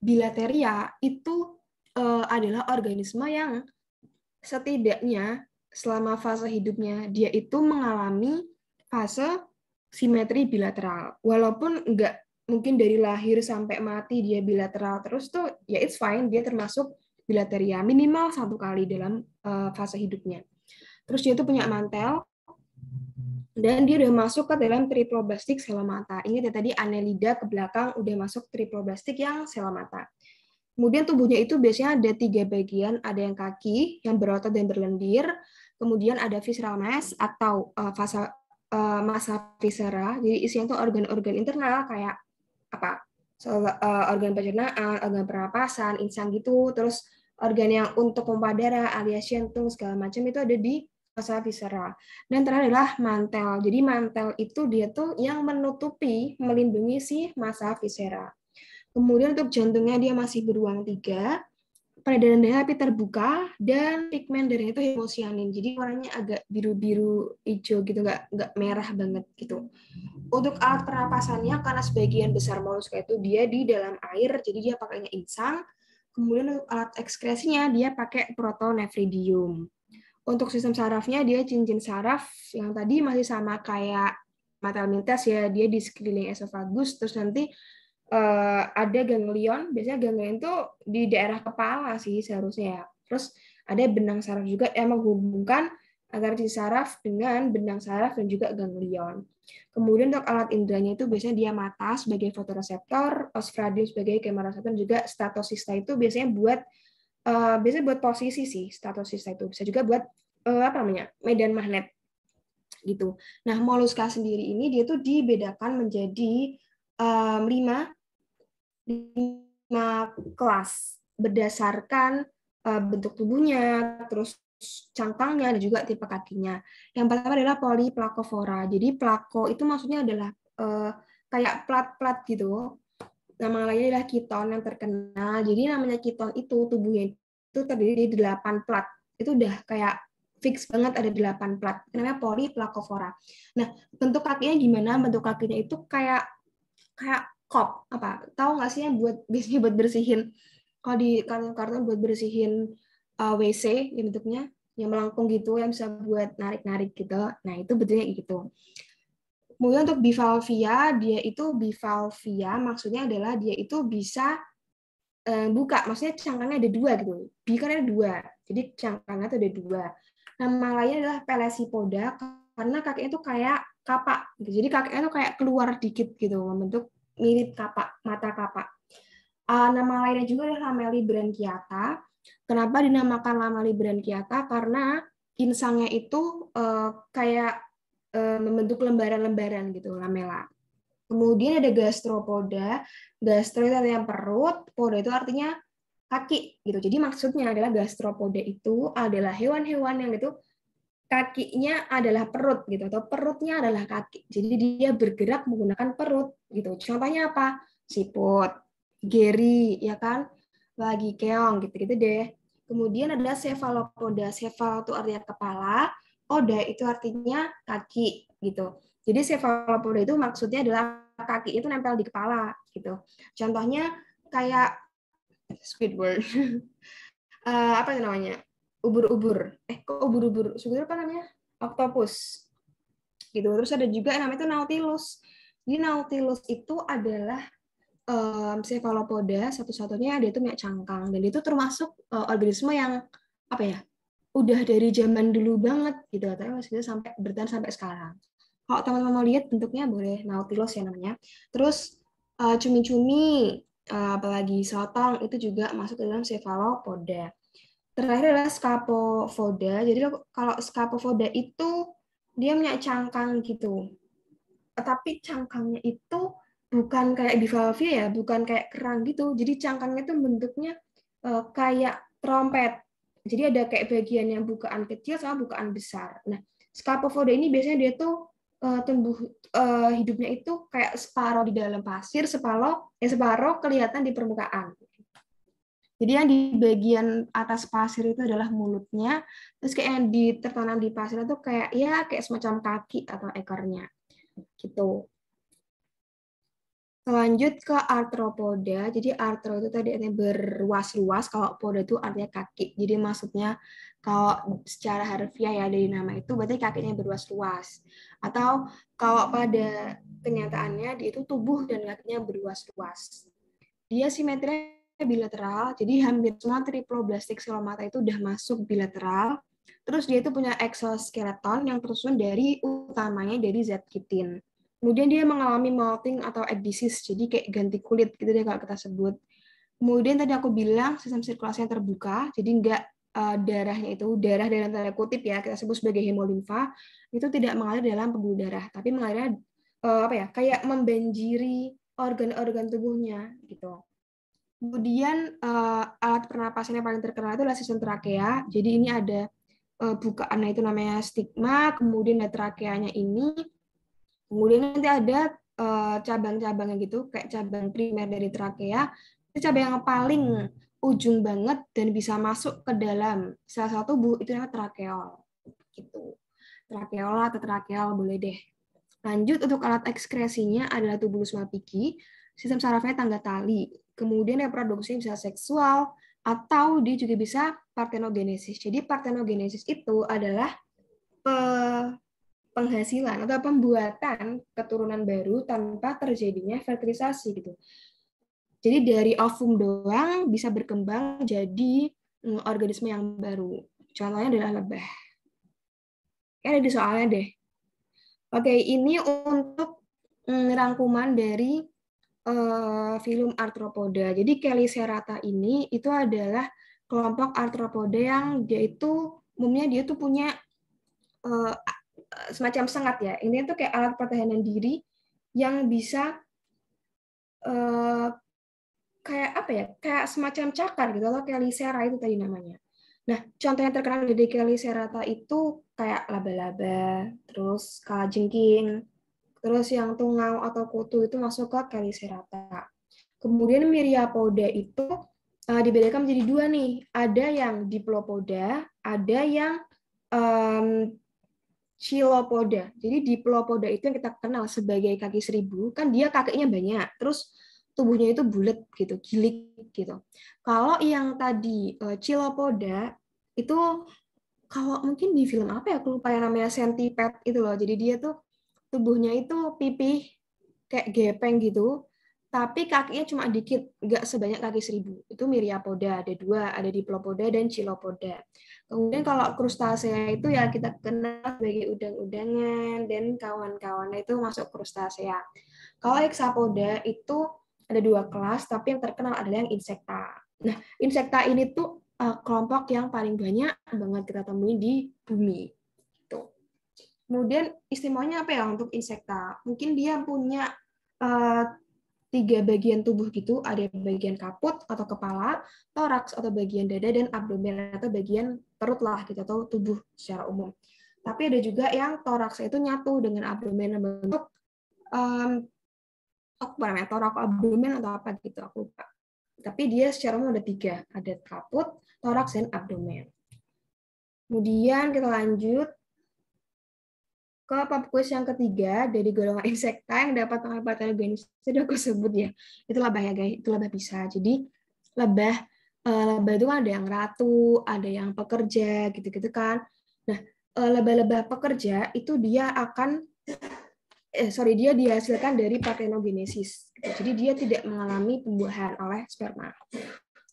bilateria itu uh, adalah organisme yang setidaknya selama fase hidupnya dia itu mengalami fase simetri bilateral. Walaupun nggak mungkin dari lahir sampai mati dia bilateral terus tuh ya it's fine dia termasuk bilateria minimal satu kali dalam uh, fase hidupnya. Terus dia itu punya mantel dan dia udah masuk ke dalam triploblastik sel mata. Ingat ya tadi anelida ke belakang udah masuk triploblastik yang sel mata. Kemudian tubuhnya itu biasanya ada tiga bagian, ada yang kaki yang berotot dan berlendir, kemudian ada visceral mass atau uh, fasa, uh, massa viscera. Jadi isinya itu organ-organ internal kayak apa? So, uh, organ pencernaan, organ pernapasan, insang gitu, terus organ yang untuk pompa darah alias jantung segala macam itu ada di visceral. Dan terakhir adalah mantel. Jadi mantel itu dia tuh yang menutupi, melindungi si masa visera. Kemudian untuk jantungnya dia masih beruang tiga, peredaran darah tapi terbuka dan pigmen darahnya itu hemosianin. Jadi warnanya agak biru-biru hijau gitu, nggak nggak merah banget gitu. Untuk alat pernapasannya karena sebagian besar moluska itu dia di dalam air, jadi dia pakainya insang. Kemudian untuk alat ekskresinya dia pakai protonefridium. Untuk sistem sarafnya dia cincin saraf yang tadi masih sama kayak mata mintas ya, dia di sekeliling esofagus terus nanti uh, ada ganglion, biasanya ganglion itu di daerah kepala sih seharusnya ya. Terus ada benang saraf juga yang menghubungkan agar sisi saraf dengan benang saraf dan juga ganglion. Kemudian untuk alat inderanya itu biasanya dia mata sebagai fotoreseptor, osfradium sebagai kemoreseptor, juga statosista itu biasanya buat uh, biasanya buat posisi sih sisa itu bisa juga buat uh, apa namanya medan magnet gitu. Nah moluska sendiri ini dia tuh dibedakan menjadi um, lima lima kelas berdasarkan uh, bentuk tubuhnya, terus cangkangnya dan juga tipe kakinya. Yang pertama adalah poliplakofora. Jadi plako itu maksudnya adalah uh, kayak plat-plat gitu nama lainnya adalah keton yang terkenal. Jadi namanya keton itu tubuhnya itu terdiri dari delapan plat. Itu udah kayak fix banget ada delapan plat. Namanya poliplakofora. Nah, bentuk kakinya gimana? Bentuk kakinya itu kayak kayak kop apa? Tahu nggak sih yang buat biasanya buat bersihin kalau di kartun-kartun buat bersihin uh, eh, WC ya bentuknya yang melengkung gitu yang bisa buat narik-narik gitu. Nah, itu bentuknya gitu. Kemudian untuk bivalvia, dia itu bivalvia maksudnya adalah dia itu bisa eh, buka, maksudnya cangkangnya ada dua gitu. Bi ada dua, jadi cangkangnya itu ada dua. Nama lainnya adalah pelesipoda karena kakinya itu kayak kapak. Gitu. Jadi kakinya itu kayak keluar dikit gitu, membentuk mirip kapak, mata kapak. Eh, nama lainnya juga adalah lameli branchiata. Kenapa dinamakan lameli branchiata? Karena insangnya itu eh, kayak Eh, membentuk lembaran-lembaran gitu lamela. Kemudian ada gastropoda. Gastro itu artinya perut, poda itu artinya kaki gitu. Jadi maksudnya adalah gastropoda itu adalah hewan-hewan yang itu kakinya adalah perut gitu atau perutnya adalah kaki. Jadi dia bergerak menggunakan perut gitu. Contohnya apa? Siput, geri, ya kan? Lagi keong gitu-gitu deh. Kemudian ada cephalopoda. Cephal itu artinya kepala, oda itu artinya kaki gitu. Jadi cephalopoda itu maksudnya adalah kaki itu nempel di kepala gitu. Contohnya kayak Squidward. uh, eh, apa itu namanya? Ubur-ubur. Eh kok ubur-ubur? Squidward apa namanya? Octopus. Gitu. Terus ada juga yang namanya itu Nautilus. Di Nautilus itu adalah um, eh, cephalopoda satu-satunya dia itu punya cangkang dan itu termasuk uh, organisme yang apa ya? udah dari zaman dulu banget gitu katanya maksudnya sampai bertahan sampai sekarang kalau teman-teman mau lihat bentuknya boleh nautilus ya namanya terus eh, cumi-cumi uh, apalagi sotong itu juga masuk ke dalam cephalopoda terakhir adalah scapopoda jadi kalau scapopoda itu dia punya cangkang gitu eh, tapi cangkangnya itu bukan kayak bivalvia ya bukan kayak kerang gitu jadi cangkangnya itu bentuknya uh, kayak trompet jadi ada kayak bagian yang bukaan kecil sama bukaan besar. Nah, scapofoda ini biasanya dia tuh uh, tumbuh uh, hidupnya itu kayak separuh di dalam pasir, separuh ya eh, separuh kelihatan di permukaan. Jadi yang di bagian atas pasir itu adalah mulutnya, terus kayak yang di tertanam di pasir itu kayak ya kayak semacam kaki atau ekornya. Gitu. Lanjut ke arthropoda. Jadi arthro itu tadi artinya berluas luas kalau poda itu artinya kaki. Jadi maksudnya kalau secara harfiah ya dari nama itu berarti kakinya berluas luas Atau kalau pada kenyataannya dia itu tubuh dan kakinya berluas luas Dia simetrinya bilateral, jadi hampir semua triploblastik mata itu udah masuk bilateral. Terus dia itu punya exoskeleton yang tersusun dari utamanya dari zat kitin. Kemudian dia mengalami melting atau abscess, jadi kayak ganti kulit gitu deh kalau kita sebut. Kemudian tadi aku bilang sistem sirkulasi yang terbuka, jadi enggak uh, eh, darahnya itu darah dalam tanda kutip ya kita sebut sebagai hemolimfa itu tidak mengalir dalam pembuluh darah, tapi mengalir uh, apa ya kayak membanjiri organ-organ tubuhnya gitu. Kemudian uh, alat pernapasan yang paling terkenal itu adalah sistem trakea. Jadi ini ada uh, bukaannya itu namanya stigma, kemudian ada trakeanya ini Kemudian nanti ada eh, cabang-cabangnya gitu, kayak cabang primer dari trakea, itu cabang yang paling hmm. ujung banget dan bisa masuk ke dalam salah satu bu itu namanya trakeol gitu trakeol atau trakeol boleh deh lanjut untuk alat ekskresinya adalah tubulus malpighi sistem sarafnya tangga tali kemudian reproduksinya bisa seksual atau dia juga bisa partenogenesis jadi partenogenesis itu adalah penghasilan atau pembuatan keturunan baru tanpa terjadinya fertilisasi gitu. Jadi dari ovum doang bisa berkembang jadi mm, organisme yang baru. Contohnya adalah lebah. Kayak ada di soalnya deh. Oke, ini untuk mm, rangkuman dari uh, eh, film arthropoda. Jadi Kelly Serata ini itu adalah kelompok arthropoda yang dia itu umumnya dia tuh punya eh, Eh, semacam sengat ya. ini tuh kayak alat pertahanan diri yang bisa uh, kayak apa ya? Kayak semacam cakar gitu loh, kelisera itu tadi namanya. Nah, contoh yang terkenal dari kelisera itu kayak laba-laba, terus kalajengking, terus yang tungau atau kutu itu masuk ke Serata. Kemudian miriapoda itu uh, dibedakan menjadi dua nih, ada yang diplopoda, ada yang um, Cilopoda, Jadi diplopoda itu yang kita kenal sebagai kaki seribu, kan dia kakinya banyak, terus tubuhnya itu bulat gitu, gilik gitu. Kalau yang tadi eh, Cilopoda itu kalau mungkin di film apa ya, aku lupa yang namanya Centipede itu loh. Jadi dia tuh tubuhnya itu pipih kayak gepeng gitu, tapi kakinya cuma dikit, nggak sebanyak kaki seribu. Itu miriapoda, ada dua, ada diplopoda dan cilopoda. Kemudian kalau krustasea itu ya kita kenal sebagai udang-udangan dan kawan kawannya itu masuk krustasea. Kalau hexapoda itu ada dua kelas, tapi yang terkenal adalah yang insekta. Nah, insekta ini tuh eh, kelompok yang paling banyak banget kita temui di bumi. Tuh. Kemudian istimewanya apa ya untuk insekta? Mungkin dia punya uh, tiga bagian tubuh gitu, ada bagian kaput atau kepala, toraks atau bagian dada, dan abdomen atau bagian perut lah gitu, atau tubuh secara umum. Tapi ada juga yang toraks itu nyatu dengan abdomen bentuk um, aku namanya torak abdomen atau apa gitu aku lupa. Tapi dia secara umum ada tiga, ada kaput, toraks dan abdomen. Kemudian kita lanjut ke pop quiz yang ketiga dari golongan insekta yang dapat mengalami organisasi sudah aku sebut ya. Itu lebah ya guys, itu lebah bisa. Jadi lebah eh, lebah itu kan ada yang ratu, ada yang pekerja gitu-gitu kan. Nah, eh, lebah-lebah pekerja itu dia akan eh, sorry dia dihasilkan dari parthenogenesis. Gitu. Jadi dia tidak mengalami pembuahan oleh sperma.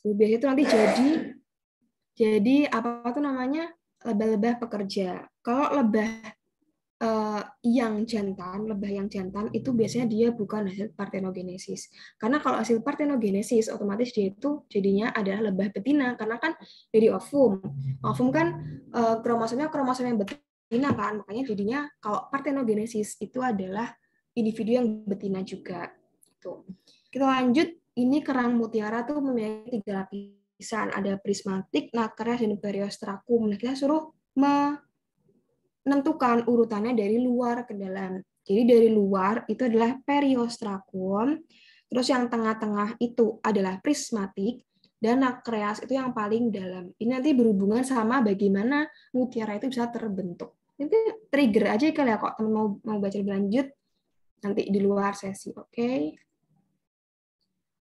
lebih itu nanti jadi jadi apa tuh namanya lebah-lebah pekerja. Kalau lebah uh, yang jantan, lebah yang jantan itu biasanya dia bukan hasil partenogenesis. Karena kalau hasil partenogenesis otomatis dia itu jadinya adalah lebah betina karena kan dari ovum. Ovum kan uh, kromosomnya kromosom yang betina kan, makanya jadinya kalau partenogenesis itu adalah individu yang betina juga. Tuh. Gitu. Kita lanjut, ini kerang mutiara tuh memiliki tiga lapisan, ada prismatik, nakres, dan periostrakum. Nah, kita suruh menentukan urutannya dari luar ke dalam. Jadi dari luar itu adalah periostrakum, terus yang tengah-tengah itu adalah prismatik, dan nakreas itu yang paling dalam. Ini nanti berhubungan sama bagaimana mutiara itu bisa terbentuk. nanti trigger aja ya, kali ya kok teman mau mau baca lebih lanjut nanti di luar sesi, oke? Okay?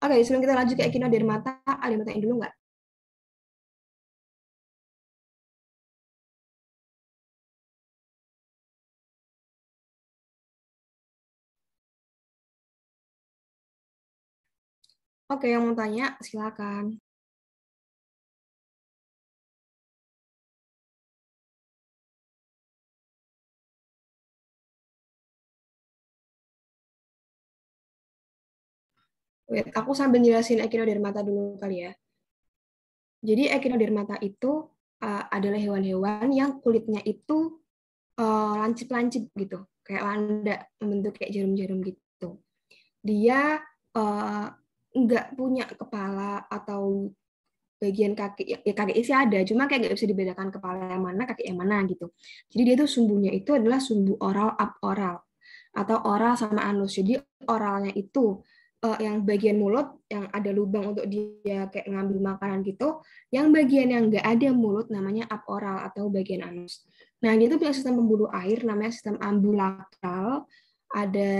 Oke, okay, sebelum kita lanjut ke ekinodermata, ada yang dulu nggak? Oke, yang mau tanya silakan. aku sambil jelasin Echinodermata dulu kali ya. Jadi Echinodermata itu uh, adalah hewan-hewan yang kulitnya itu lancip eh, lancip-lancip gitu, kayak landak membentuk kayak jarum-jarum gitu. Dia uh, nggak punya kepala atau bagian kaki ya, ya kaki sih ada cuma kayak nggak bisa dibedakan kepala yang mana kaki yang mana gitu jadi dia tuh sumbunya itu adalah sumbu oral ab oral atau oral sama anus jadi oralnya itu uh, yang bagian mulut yang ada lubang untuk dia kayak ngambil makanan gitu yang bagian yang nggak ada mulut namanya ab oral atau bagian anus nah dia tuh punya sistem pembuluh air namanya sistem ambulakral ada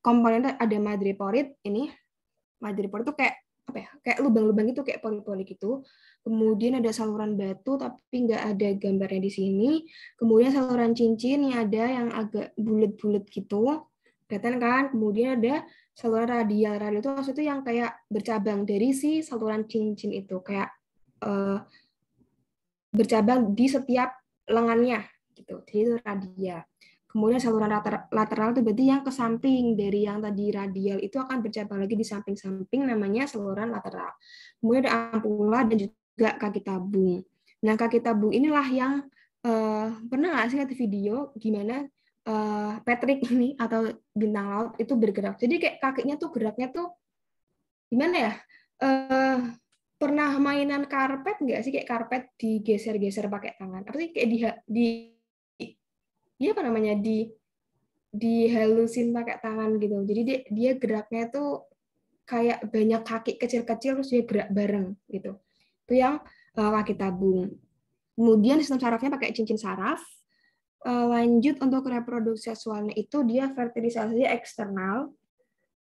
komponen ada madreporit ini materi pori itu kayak apa ya kayak lubang-lubang itu kayak pori-pori gitu kemudian ada saluran batu tapi nggak ada gambarnya di sini kemudian saluran cincin yang ada yang agak bulat-bulat gitu kelihatan kan kemudian ada saluran radial radial itu maksudnya yang kayak bercabang dari si saluran cincin itu kayak eh, bercabang di setiap lengannya gitu jadi itu radial Kemudian saluran later, lateral itu berarti yang ke samping dari yang tadi radial itu akan bercabang lagi di samping-samping namanya saluran lateral. Kemudian ada ampula dan juga kaki tabung. Nah, kaki tabung inilah yang uh, pernah nggak sih lihat video gimana uh, Patrick ini atau bintang laut itu bergerak. Jadi kayak kakinya tuh geraknya tuh gimana ya? Uh, pernah mainan karpet nggak sih kayak karpet digeser-geser pakai tangan? Apa sih kayak di, di dia apa namanya di dihalusin pakai tangan gitu. Jadi dia, dia geraknya itu kayak banyak kaki kecil-kecil terus dia gerak bareng gitu. Itu yang uh, eh, kaki tabung. Kemudian sistem sarafnya pakai cincin saraf. Uh, lanjut untuk reproduksi seksualnya itu dia fertilisasi eksternal,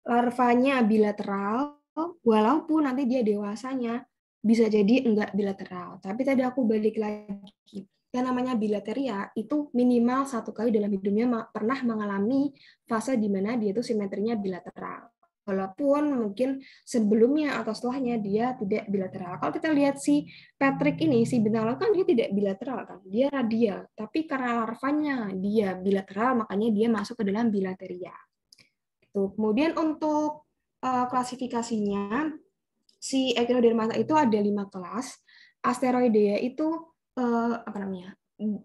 larvanya bilateral, walaupun nanti dia dewasanya bisa jadi enggak bilateral. Tapi tadi aku balik lagi yang namanya bilateria itu minimal satu kali dalam hidupnya pernah mengalami fase di mana dia itu simetrinya bilateral. Walaupun mungkin sebelumnya atau setelahnya dia tidak bilateral. Kalau kita lihat si Patrick ini, si bintang laut kan dia tidak bilateral kan, dia radial. Tapi karena larvanya dia bilateral, makanya dia masuk ke dalam bilateria. Kemudian untuk eh, klasifikasinya, si Echinodermata itu ada lima kelas. Asteroidea itu uh, apa namanya uh, mm,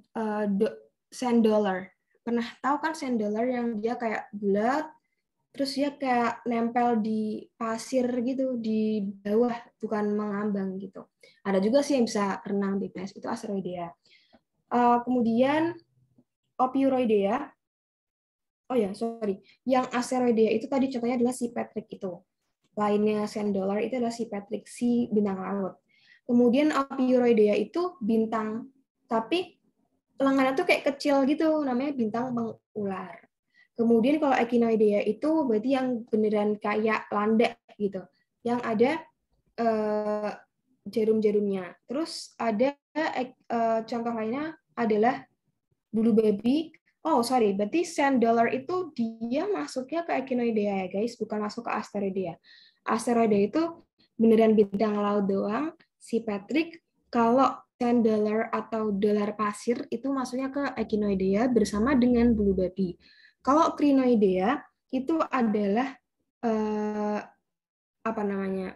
eh, sand dollar pernah tahu kan sand dollar yang dia kayak bulat terus dia kayak nempel di pasir gitu di bawah bukan mengambang gitu ada juga sih yang bisa renang di PS itu asteroidea uh, kemudian opiuroidea oh ya sorry yang asteroidea itu tadi contohnya adalah si Patrick itu lainnya sand dollar itu adalah si Patrick si bintang laut Kemudian Alpiuroidea itu bintang, tapi lengannya tuh kayak kecil gitu, namanya bintang mengular. Kemudian kalau Echinoidea itu berarti yang beneran kayak landak gitu, yang ada eh, jarum-jarumnya. Terus ada eh, contoh lainnya adalah bulu babi. Oh sorry, berarti sand dollar itu dia masuknya ke Echinoidea ya guys, bukan masuk ke Asteroidea. Asteroidea itu beneran bintang laut doang, si Patrick kalau candler atau dolar pasir itu maksudnya ke Echinoidea bersama dengan bulu babi. Kalau Crinoidea itu adalah eh, apa namanya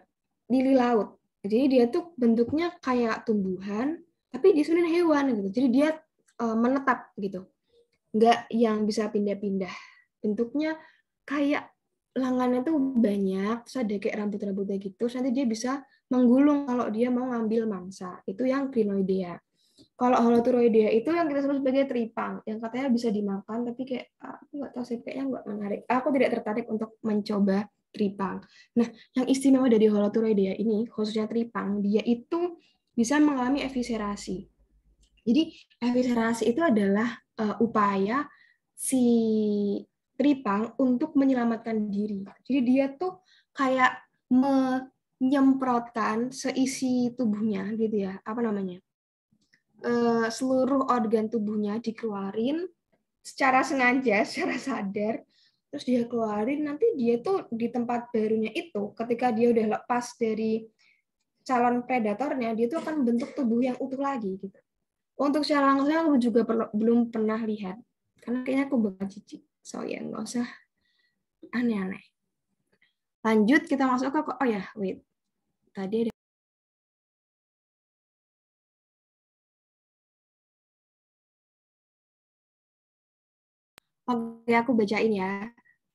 lili laut. Jadi dia tuh bentuknya kayak tumbuhan, tapi disunin hewan gitu. Jadi dia eh, menetap gitu, nggak yang bisa pindah-pindah. Bentuknya kayak langannya tuh banyak, terus ada kayak rambut-rambutnya gitu. Terus nanti dia bisa menggulung kalau dia mau ngambil mangsa. Itu yang crinoidea. Kalau holoturoidea itu yang kita sebut sebagai tripang, yang katanya bisa dimakan, tapi kayak ah, aku nggak tahu sih, kayaknya nggak menarik. Aku tidak tertarik untuk mencoba tripang. Nah, yang istimewa dari holoturoidea ini, khususnya tripang, dia itu bisa mengalami eviserasi. Jadi, eviserasi itu adalah uh, upaya si tripang untuk menyelamatkan diri. Jadi dia tuh kayak me nyemprotan seisi tubuhnya gitu ya apa namanya eh, seluruh organ tubuhnya dikeluarin secara sengaja secara sadar terus dia keluarin nanti dia tuh di tempat barunya itu ketika dia udah lepas dari calon predatornya dia tuh akan bentuk tubuh yang utuh lagi gitu untuk secara langsung aku juga perlu, belum pernah lihat karena kayaknya aku bakal cici so ya nggak usah aneh-aneh lanjut kita masuk ke oh ya wait tadi ada Oke, aku bacain ya.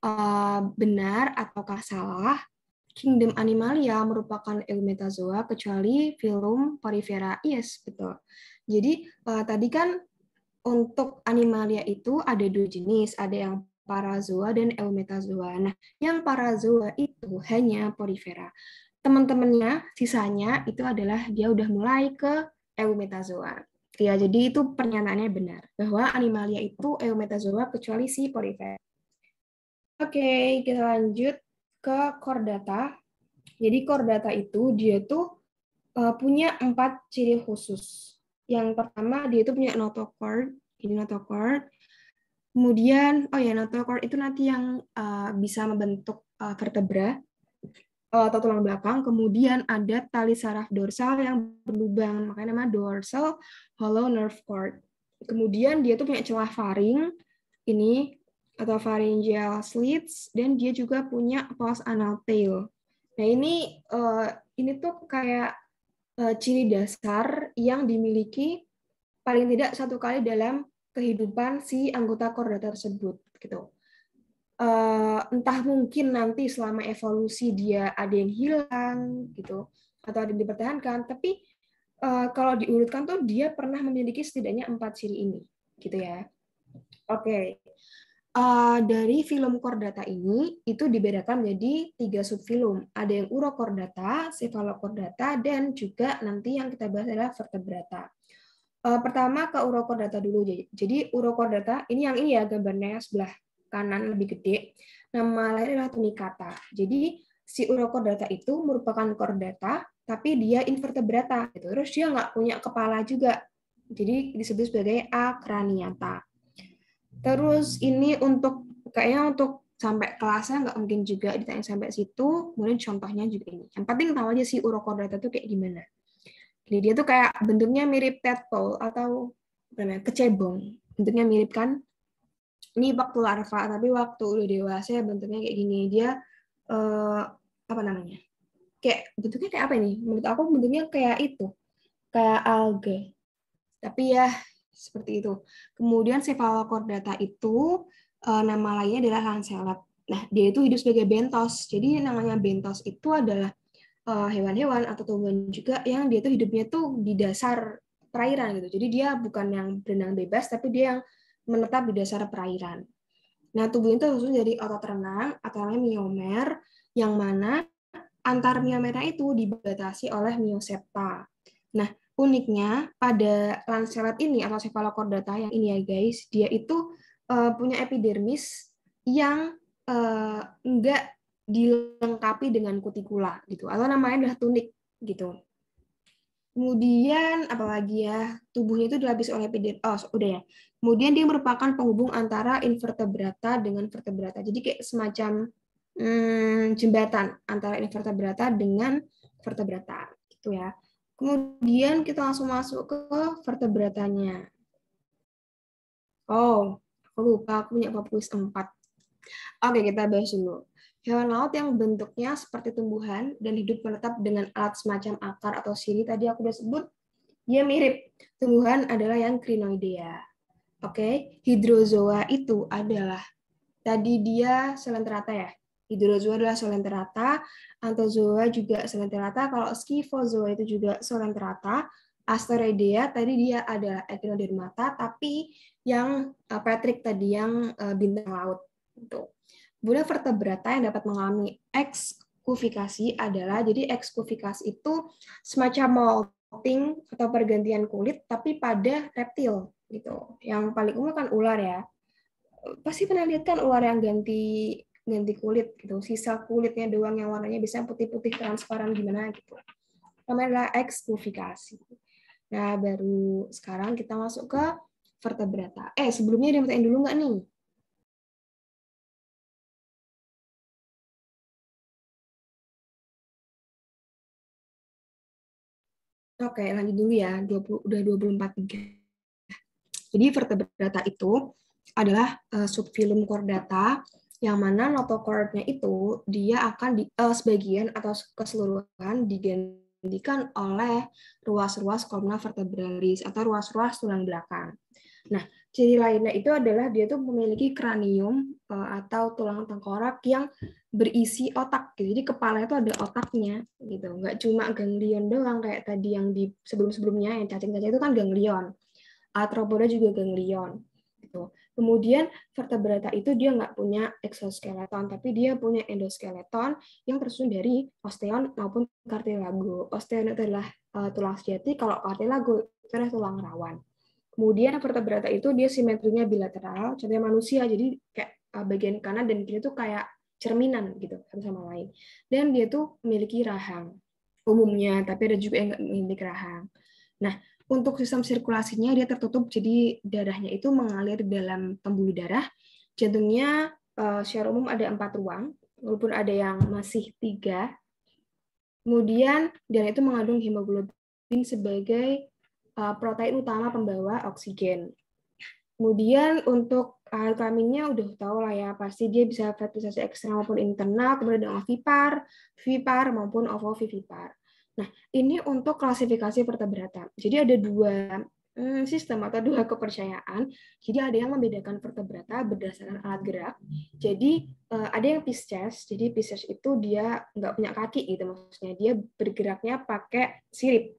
Eh, benar ataukah salah, Kingdom Animalia merupakan Eumetazoa kecuali film Porifera. Yes, betul. Jadi eh, tadi kan untuk animalia itu ada dua jenis, ada yang parazoa dan eumetazoa. Nah, yang parazoa itu hanya porifera teman-temannya sisanya itu adalah dia udah mulai ke eumetazoa. Ya, jadi itu pernyataannya benar bahwa animalia itu eumetazoa kecuali si polifera. Oke, kita lanjut ke chordata. Jadi chordata itu dia tuh uh, punya empat ciri khusus. Yang pertama dia itu punya notochord. Ini notochord. Kemudian, oh ya notochord itu nanti yang uh, bisa membentuk uh, vertebra. Eh, atau tulang belakang, kemudian ada tali saraf dorsal yang berlubang, makanya nama dorsal hollow nerve cord. Kemudian dia tuh punya celah faring, ini atau pharyngeal slits, dan dia juga punya pos anal tail. Nah ini uh, ini tuh kayak uh, ciri dasar yang dimiliki paling tidak satu kali dalam kehidupan si anggota korda tersebut gitu uh, entah mungkin nanti selama evolusi dia ada yang hilang gitu atau ada yang dipertahankan tapi uh, kalau diurutkan tuh dia pernah memiliki setidaknya empat ciri ini gitu ya oke okay. uh, eh, dari film chordata ini itu dibedakan menjadi tiga subfilum ada yang urochordata cephalochordata dan juga nanti yang kita bahas adalah vertebrata pertama ke urochordata dulu jadi urochordata ini yang ini ya gambarnya sebelah kanan lebih gede, nama lain adalah tunikata. Jadi si urokordata itu merupakan kordata, tapi dia invertebrata. Gitu. Terus dia nggak punya kepala juga. Jadi disebut sebagai akraniata. Terus ini untuk kayaknya untuk sampai kelasnya nggak mungkin juga ditanya sampai situ. Kemudian contohnya juga ini. Yang penting tahu aja si urokordata itu kayak gimana. Jadi dia tuh kayak bentuknya mirip tadpole atau namanya kecebong. Bentuknya mirip kan ini waktu larva tapi waktu udah dewasa ya bentuknya kayak gini dia uh, apa namanya kayak bentuknya kayak apa nih menurut aku bentuknya kayak itu kayak alga tapi ya seperti itu kemudian cephalocordata itu eh, nama lainnya adalah lancelot nah dia itu hidup sebagai bentos jadi namanya bentos itu adalah eh, hewan-hewan uh, atau tumbuhan juga yang dia tuh hidupnya tuh di dasar perairan gitu jadi dia bukan yang berenang bebas tapi dia yang menetap di dasar perairan. Nah, tubuh itu tersusun dari otot renang atau namanya miomer, yang mana antar miomernya itu dibatasi oleh miosepa. Nah, uniknya pada lancelet ini atau cephalochordata yang ini ya guys, dia itu uh, punya epidermis yang uh, eh, enggak dilengkapi dengan kutikula gitu atau namanya adalah tunik gitu. Kemudian apalagi ya, tubuhnya itu dilapisi oleh epidermis. Oh, udah ya. Kemudian dia merupakan penghubung antara invertebrata dengan vertebrata. Jadi kayak semacam hmm, jembatan antara invertebrata dengan vertebrata gitu ya. Kemudian kita langsung masuk ke vertebratanya. Oh, aku lupa aku punya populus 4. Oke, kita bahas dulu. Hewan laut yang bentuknya seperti tumbuhan dan hidup menetap dengan alat semacam akar atau siri tadi aku udah sebut, ya mirip. Tumbuhan adalah yang crinoidea. Oke, okay? hidrozoa itu adalah tadi dia selenterata ya. Hidrozoa adalah selenterata, antozoa juga selenterata, kalau skifozoa itu juga selenterata, Asteroidea tadi dia adalah echinodermata tapi yang eh, Patrick tadi yang eh, bintang laut. Tuh. Gitu bunda vertebrata yang dapat mengalami ekskufikasi adalah jadi ekskufikasi itu semacam molting atau pergantian kulit tapi pada reptil gitu. Yang paling umum kan ular ya. Pasti pernah lihat kan ular yang ganti ganti kulit gitu, sisa kulitnya doang yang warnanya bisa putih-putih transparan gimana gitu. Namanya adalah ekskufikasi. Nah, baru sekarang kita masuk ke vertebrata. Eh, sebelumnya dia dulu nggak nih? Oke, lanjut dulu ya. 20, udah 24 mungkin. Jadi vertebrata itu adalah uh, subfilum chordata yang mana notochordnya itu dia akan di, uh, sebagian atau keseluruhan digantikan oleh ruas-ruas kolumna vertebralis atau ruas-ruas tulang belakang. Nah, ciri lainnya itu adalah dia tuh memiliki kranium uh, eh, atau tulang tengkorak yang berisi otak gitu. Jadi kepala itu ada otaknya gitu. Nggak cuma ganglion doang kayak tadi yang di sebelum-sebelumnya yang cacing-cacing itu kan ganglion. Arthropoda juga ganglion gitu. Kemudian vertebrata itu dia nggak punya exoskeleton, tapi dia punya endoskeleton yang tersusun dari osteon maupun kartilago. Osteon itu adalah uh, tulang sejati, kalau kartilago itu adalah tulang rawan. Kemudian vertebrata itu dia simetrinya bilateral, contohnya manusia, jadi kayak eh, bagian kanan dan kiri itu kayak cerminan gitu satu kan sama lain. Dan dia tuh memiliki rahang umumnya, tapi ada juga yang nggak memiliki rahang. Nah, untuk sistem sirkulasinya dia tertutup, jadi darahnya itu mengalir dalam pembuluh darah. Jantungnya eh, secara umum ada empat ruang, walaupun ada yang masih tiga. Kemudian darah itu mengandung hemoglobin sebagai eh, protein utama pembawa oksigen. Kemudian untuk alat eh, kelaminnya udah tahu lah ya pasti dia bisa fertilisasi eksternal maupun internal kemudian ada ovipar, vipar, maupun ovovivipar. Nah ini untuk klasifikasi vertebrata. Jadi ada dua hmm, sistem atau dua kepercayaan. Jadi ada yang membedakan vertebrata berdasarkan alat gerak. Jadi eh, ada yang Pisces. Jadi Pisces itu dia nggak punya kaki gitu maksudnya. Dia bergeraknya pakai sirip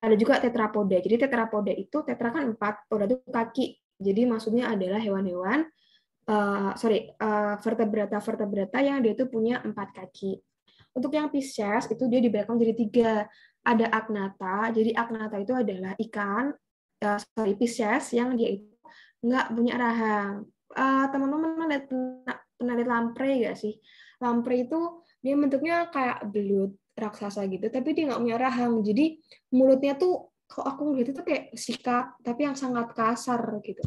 ada juga tetrapoda. Jadi tetrapoda itu tetra kan empat, poda itu kaki. Jadi maksudnya adalah hewan-hewan uh, sorry eh, vertebrata vertebrata vertebrata yang dia itu punya empat kaki. Untuk yang Pisces itu dia dibelakang jadi tiga. Ada aknata. Jadi aknata itu adalah ikan uh, sorry Pisces yang dia itu nggak punya rahang. teman teman-teman pernah lihat, pernah lihat lampre nggak sih? Lampre itu dia bentuknya kayak belut raksasa gitu, tapi dia nggak punya rahang. Jadi mulutnya tuh Kok aku ngeliat itu kayak sikap tapi yang sangat kasar gitu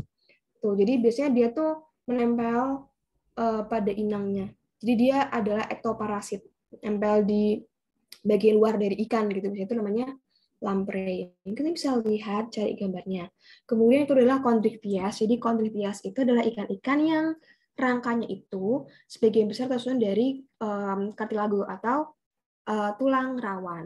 tuh jadi biasanya dia tuh menempel uh, pada inangnya jadi dia adalah ektoparasit nempel di bagian luar dari ikan gitu misalnya itu namanya lamprey kita bisa lihat cari gambarnya kemudian itu adalah kondriktias jadi kondriktias itu adalah ikan-ikan yang rangkanya itu sebagian besar tersusun dari um, eh, kartilago atau uh, tulang rawan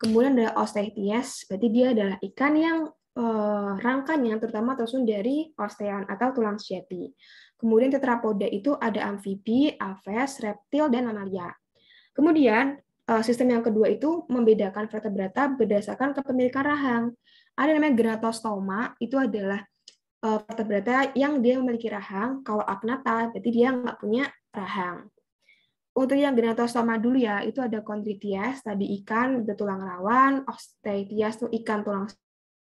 Kemudian ada osteitis, berarti dia adalah ikan yang eh, rangkanya terutama tersusun dari ostean atau tulang sejati. Kemudian tetrapoda itu ada amfibi, aves, reptil, dan mamalia. Kemudian eh, sistem yang kedua itu membedakan vertebrata berdasarkan kepemilikan rahang. Ada namanya gratostoma, itu adalah eh, vertebrata yang dia memiliki rahang. Kalau agnata, berarti dia nggak punya rahang untuk yang sama dulu ya, itu ada chondrities, tadi ikan, itu tulang rawan, osteities, itu ikan tulang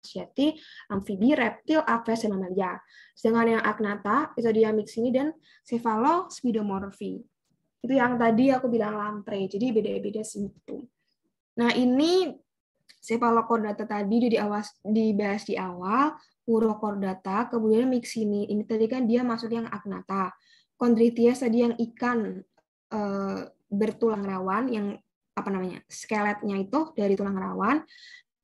syati amfibi, reptil, aves, dan mamalia. Sedangkan yang agnata, itu dia mix ini dan cephalospidomorphy. Itu yang tadi aku bilang lamprey, jadi beda-beda simptom. Nah ini cephalocordata tadi jadi awas dibahas di awal, urocordata, kemudian mix ini, ini tadi kan dia masuk yang agnata. Kondritias tadi yang ikan, Eh, bertulang rawan yang apa namanya skeletnya itu dari tulang rawan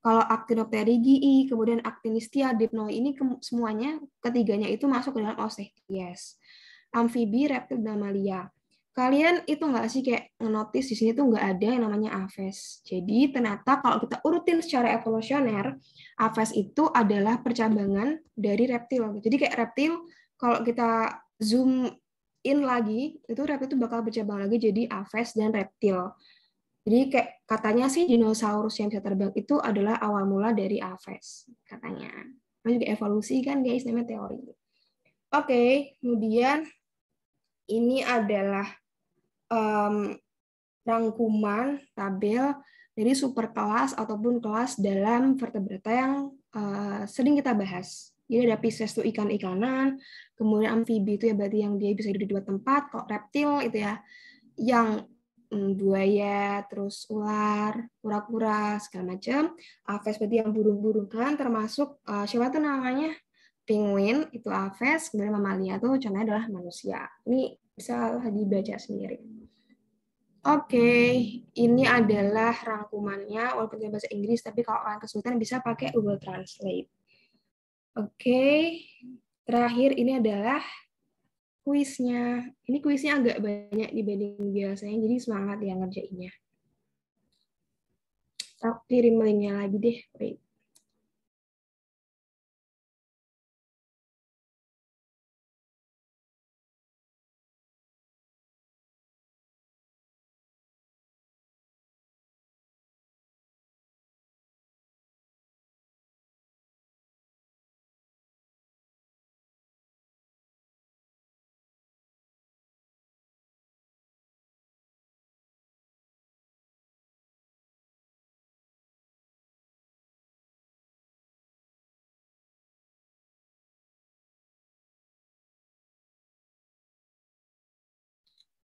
kalau actinopterygii kemudian actinistia dipnoi ini semuanya ketiganya itu masuk ke dalam osteoties amfibi reptil dan mamalia kalian itu nggak sih kayak ngenotis di sini tuh nggak ada yang namanya aves jadi ternyata kalau kita urutin secara evolusioner aves itu adalah percabangan dari reptil jadi kayak reptil kalau kita zoom in lagi, itu reptil itu bakal bercabang lagi jadi aves dan reptil. Jadi kayak katanya sih dinosaurus yang bisa terbang itu adalah awal mula dari aves, katanya. Ini juga evolusi kan guys, namanya teori. Oke, okay, kemudian ini adalah um, rangkuman tabel dari superkelas ataupun kelas dalam vertebrata yang uh, sering kita bahas. Jadi ada Pisces itu ikan-ikanan, kemudian amfibi itu ya berarti yang dia bisa hidup di dua tempat, kok reptil itu ya yang mm, buaya, terus ular, kura-kura, segala macam. Aves berarti yang burung-burung kan termasuk uh, siapa tuh namanya? Penguin itu aves, kemudian mamalia itu contohnya adalah manusia. Ini bisa dibaca sendiri. Oke, okay. ini adalah rangkumannya walaupun dia bahasa Inggris tapi kalau orang kesulitan bisa pakai Google Translate. Oke, terakhir ini adalah kuisnya. Ini kuisnya agak banyak dibanding biasanya, jadi semangat ya ngerjainnya. Aku kirim linknya lagi deh. Wait.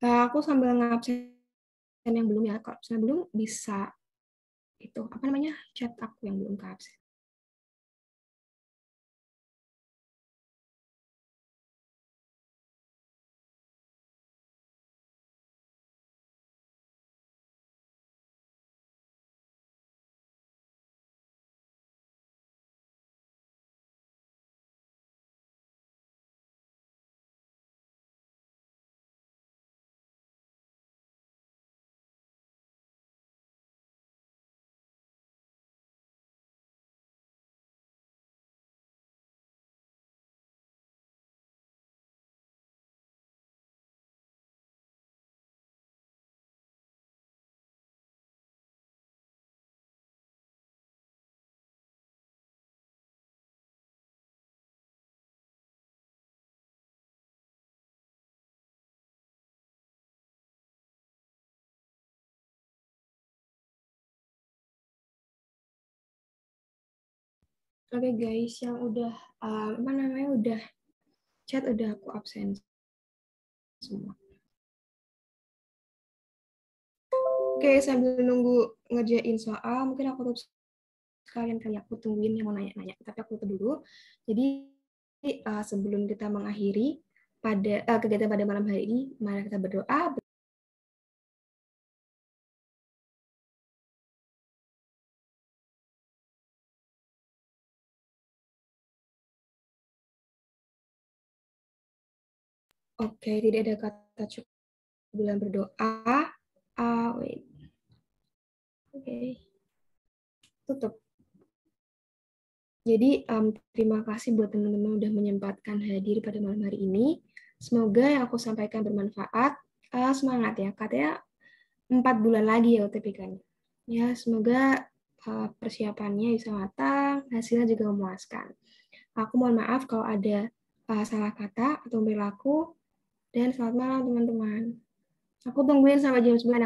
Nah, aku sambil ngabsen yang belum ya, kalau misalnya belum bisa itu apa namanya chat aku yang belum ke oke guys yang udah uh, apa namanya udah chat udah aku absen semua. Oke, sambil nunggu ngerjain soal, mungkin aku tutup sekalian kali aku tungguin yang mau nanya-nanya. Tapi aku tutup dulu. Jadi uh, sebelum kita mengakhiri pada uh, kegiatan pada malam hari ini, mari kita berdoa. Oke, tidak ada kata cukup bulan berdoa. Uh, wait. Oke. Okay. Tutup. Jadi um, terima kasih buat teman-teman udah menyempatkan hadir pada malam hari ini. Semoga yang aku sampaikan bermanfaat. Uh, semangat ya, katanya empat bulan lagi ya UTP kan. Ya, semoga uh, persiapannya bisa matang, hasilnya juga memuaskan. Aku mohon maaf kalau ada uh, salah kata atau perilaku dan selamat malam teman-teman. Aku tungguin sampai jam 9.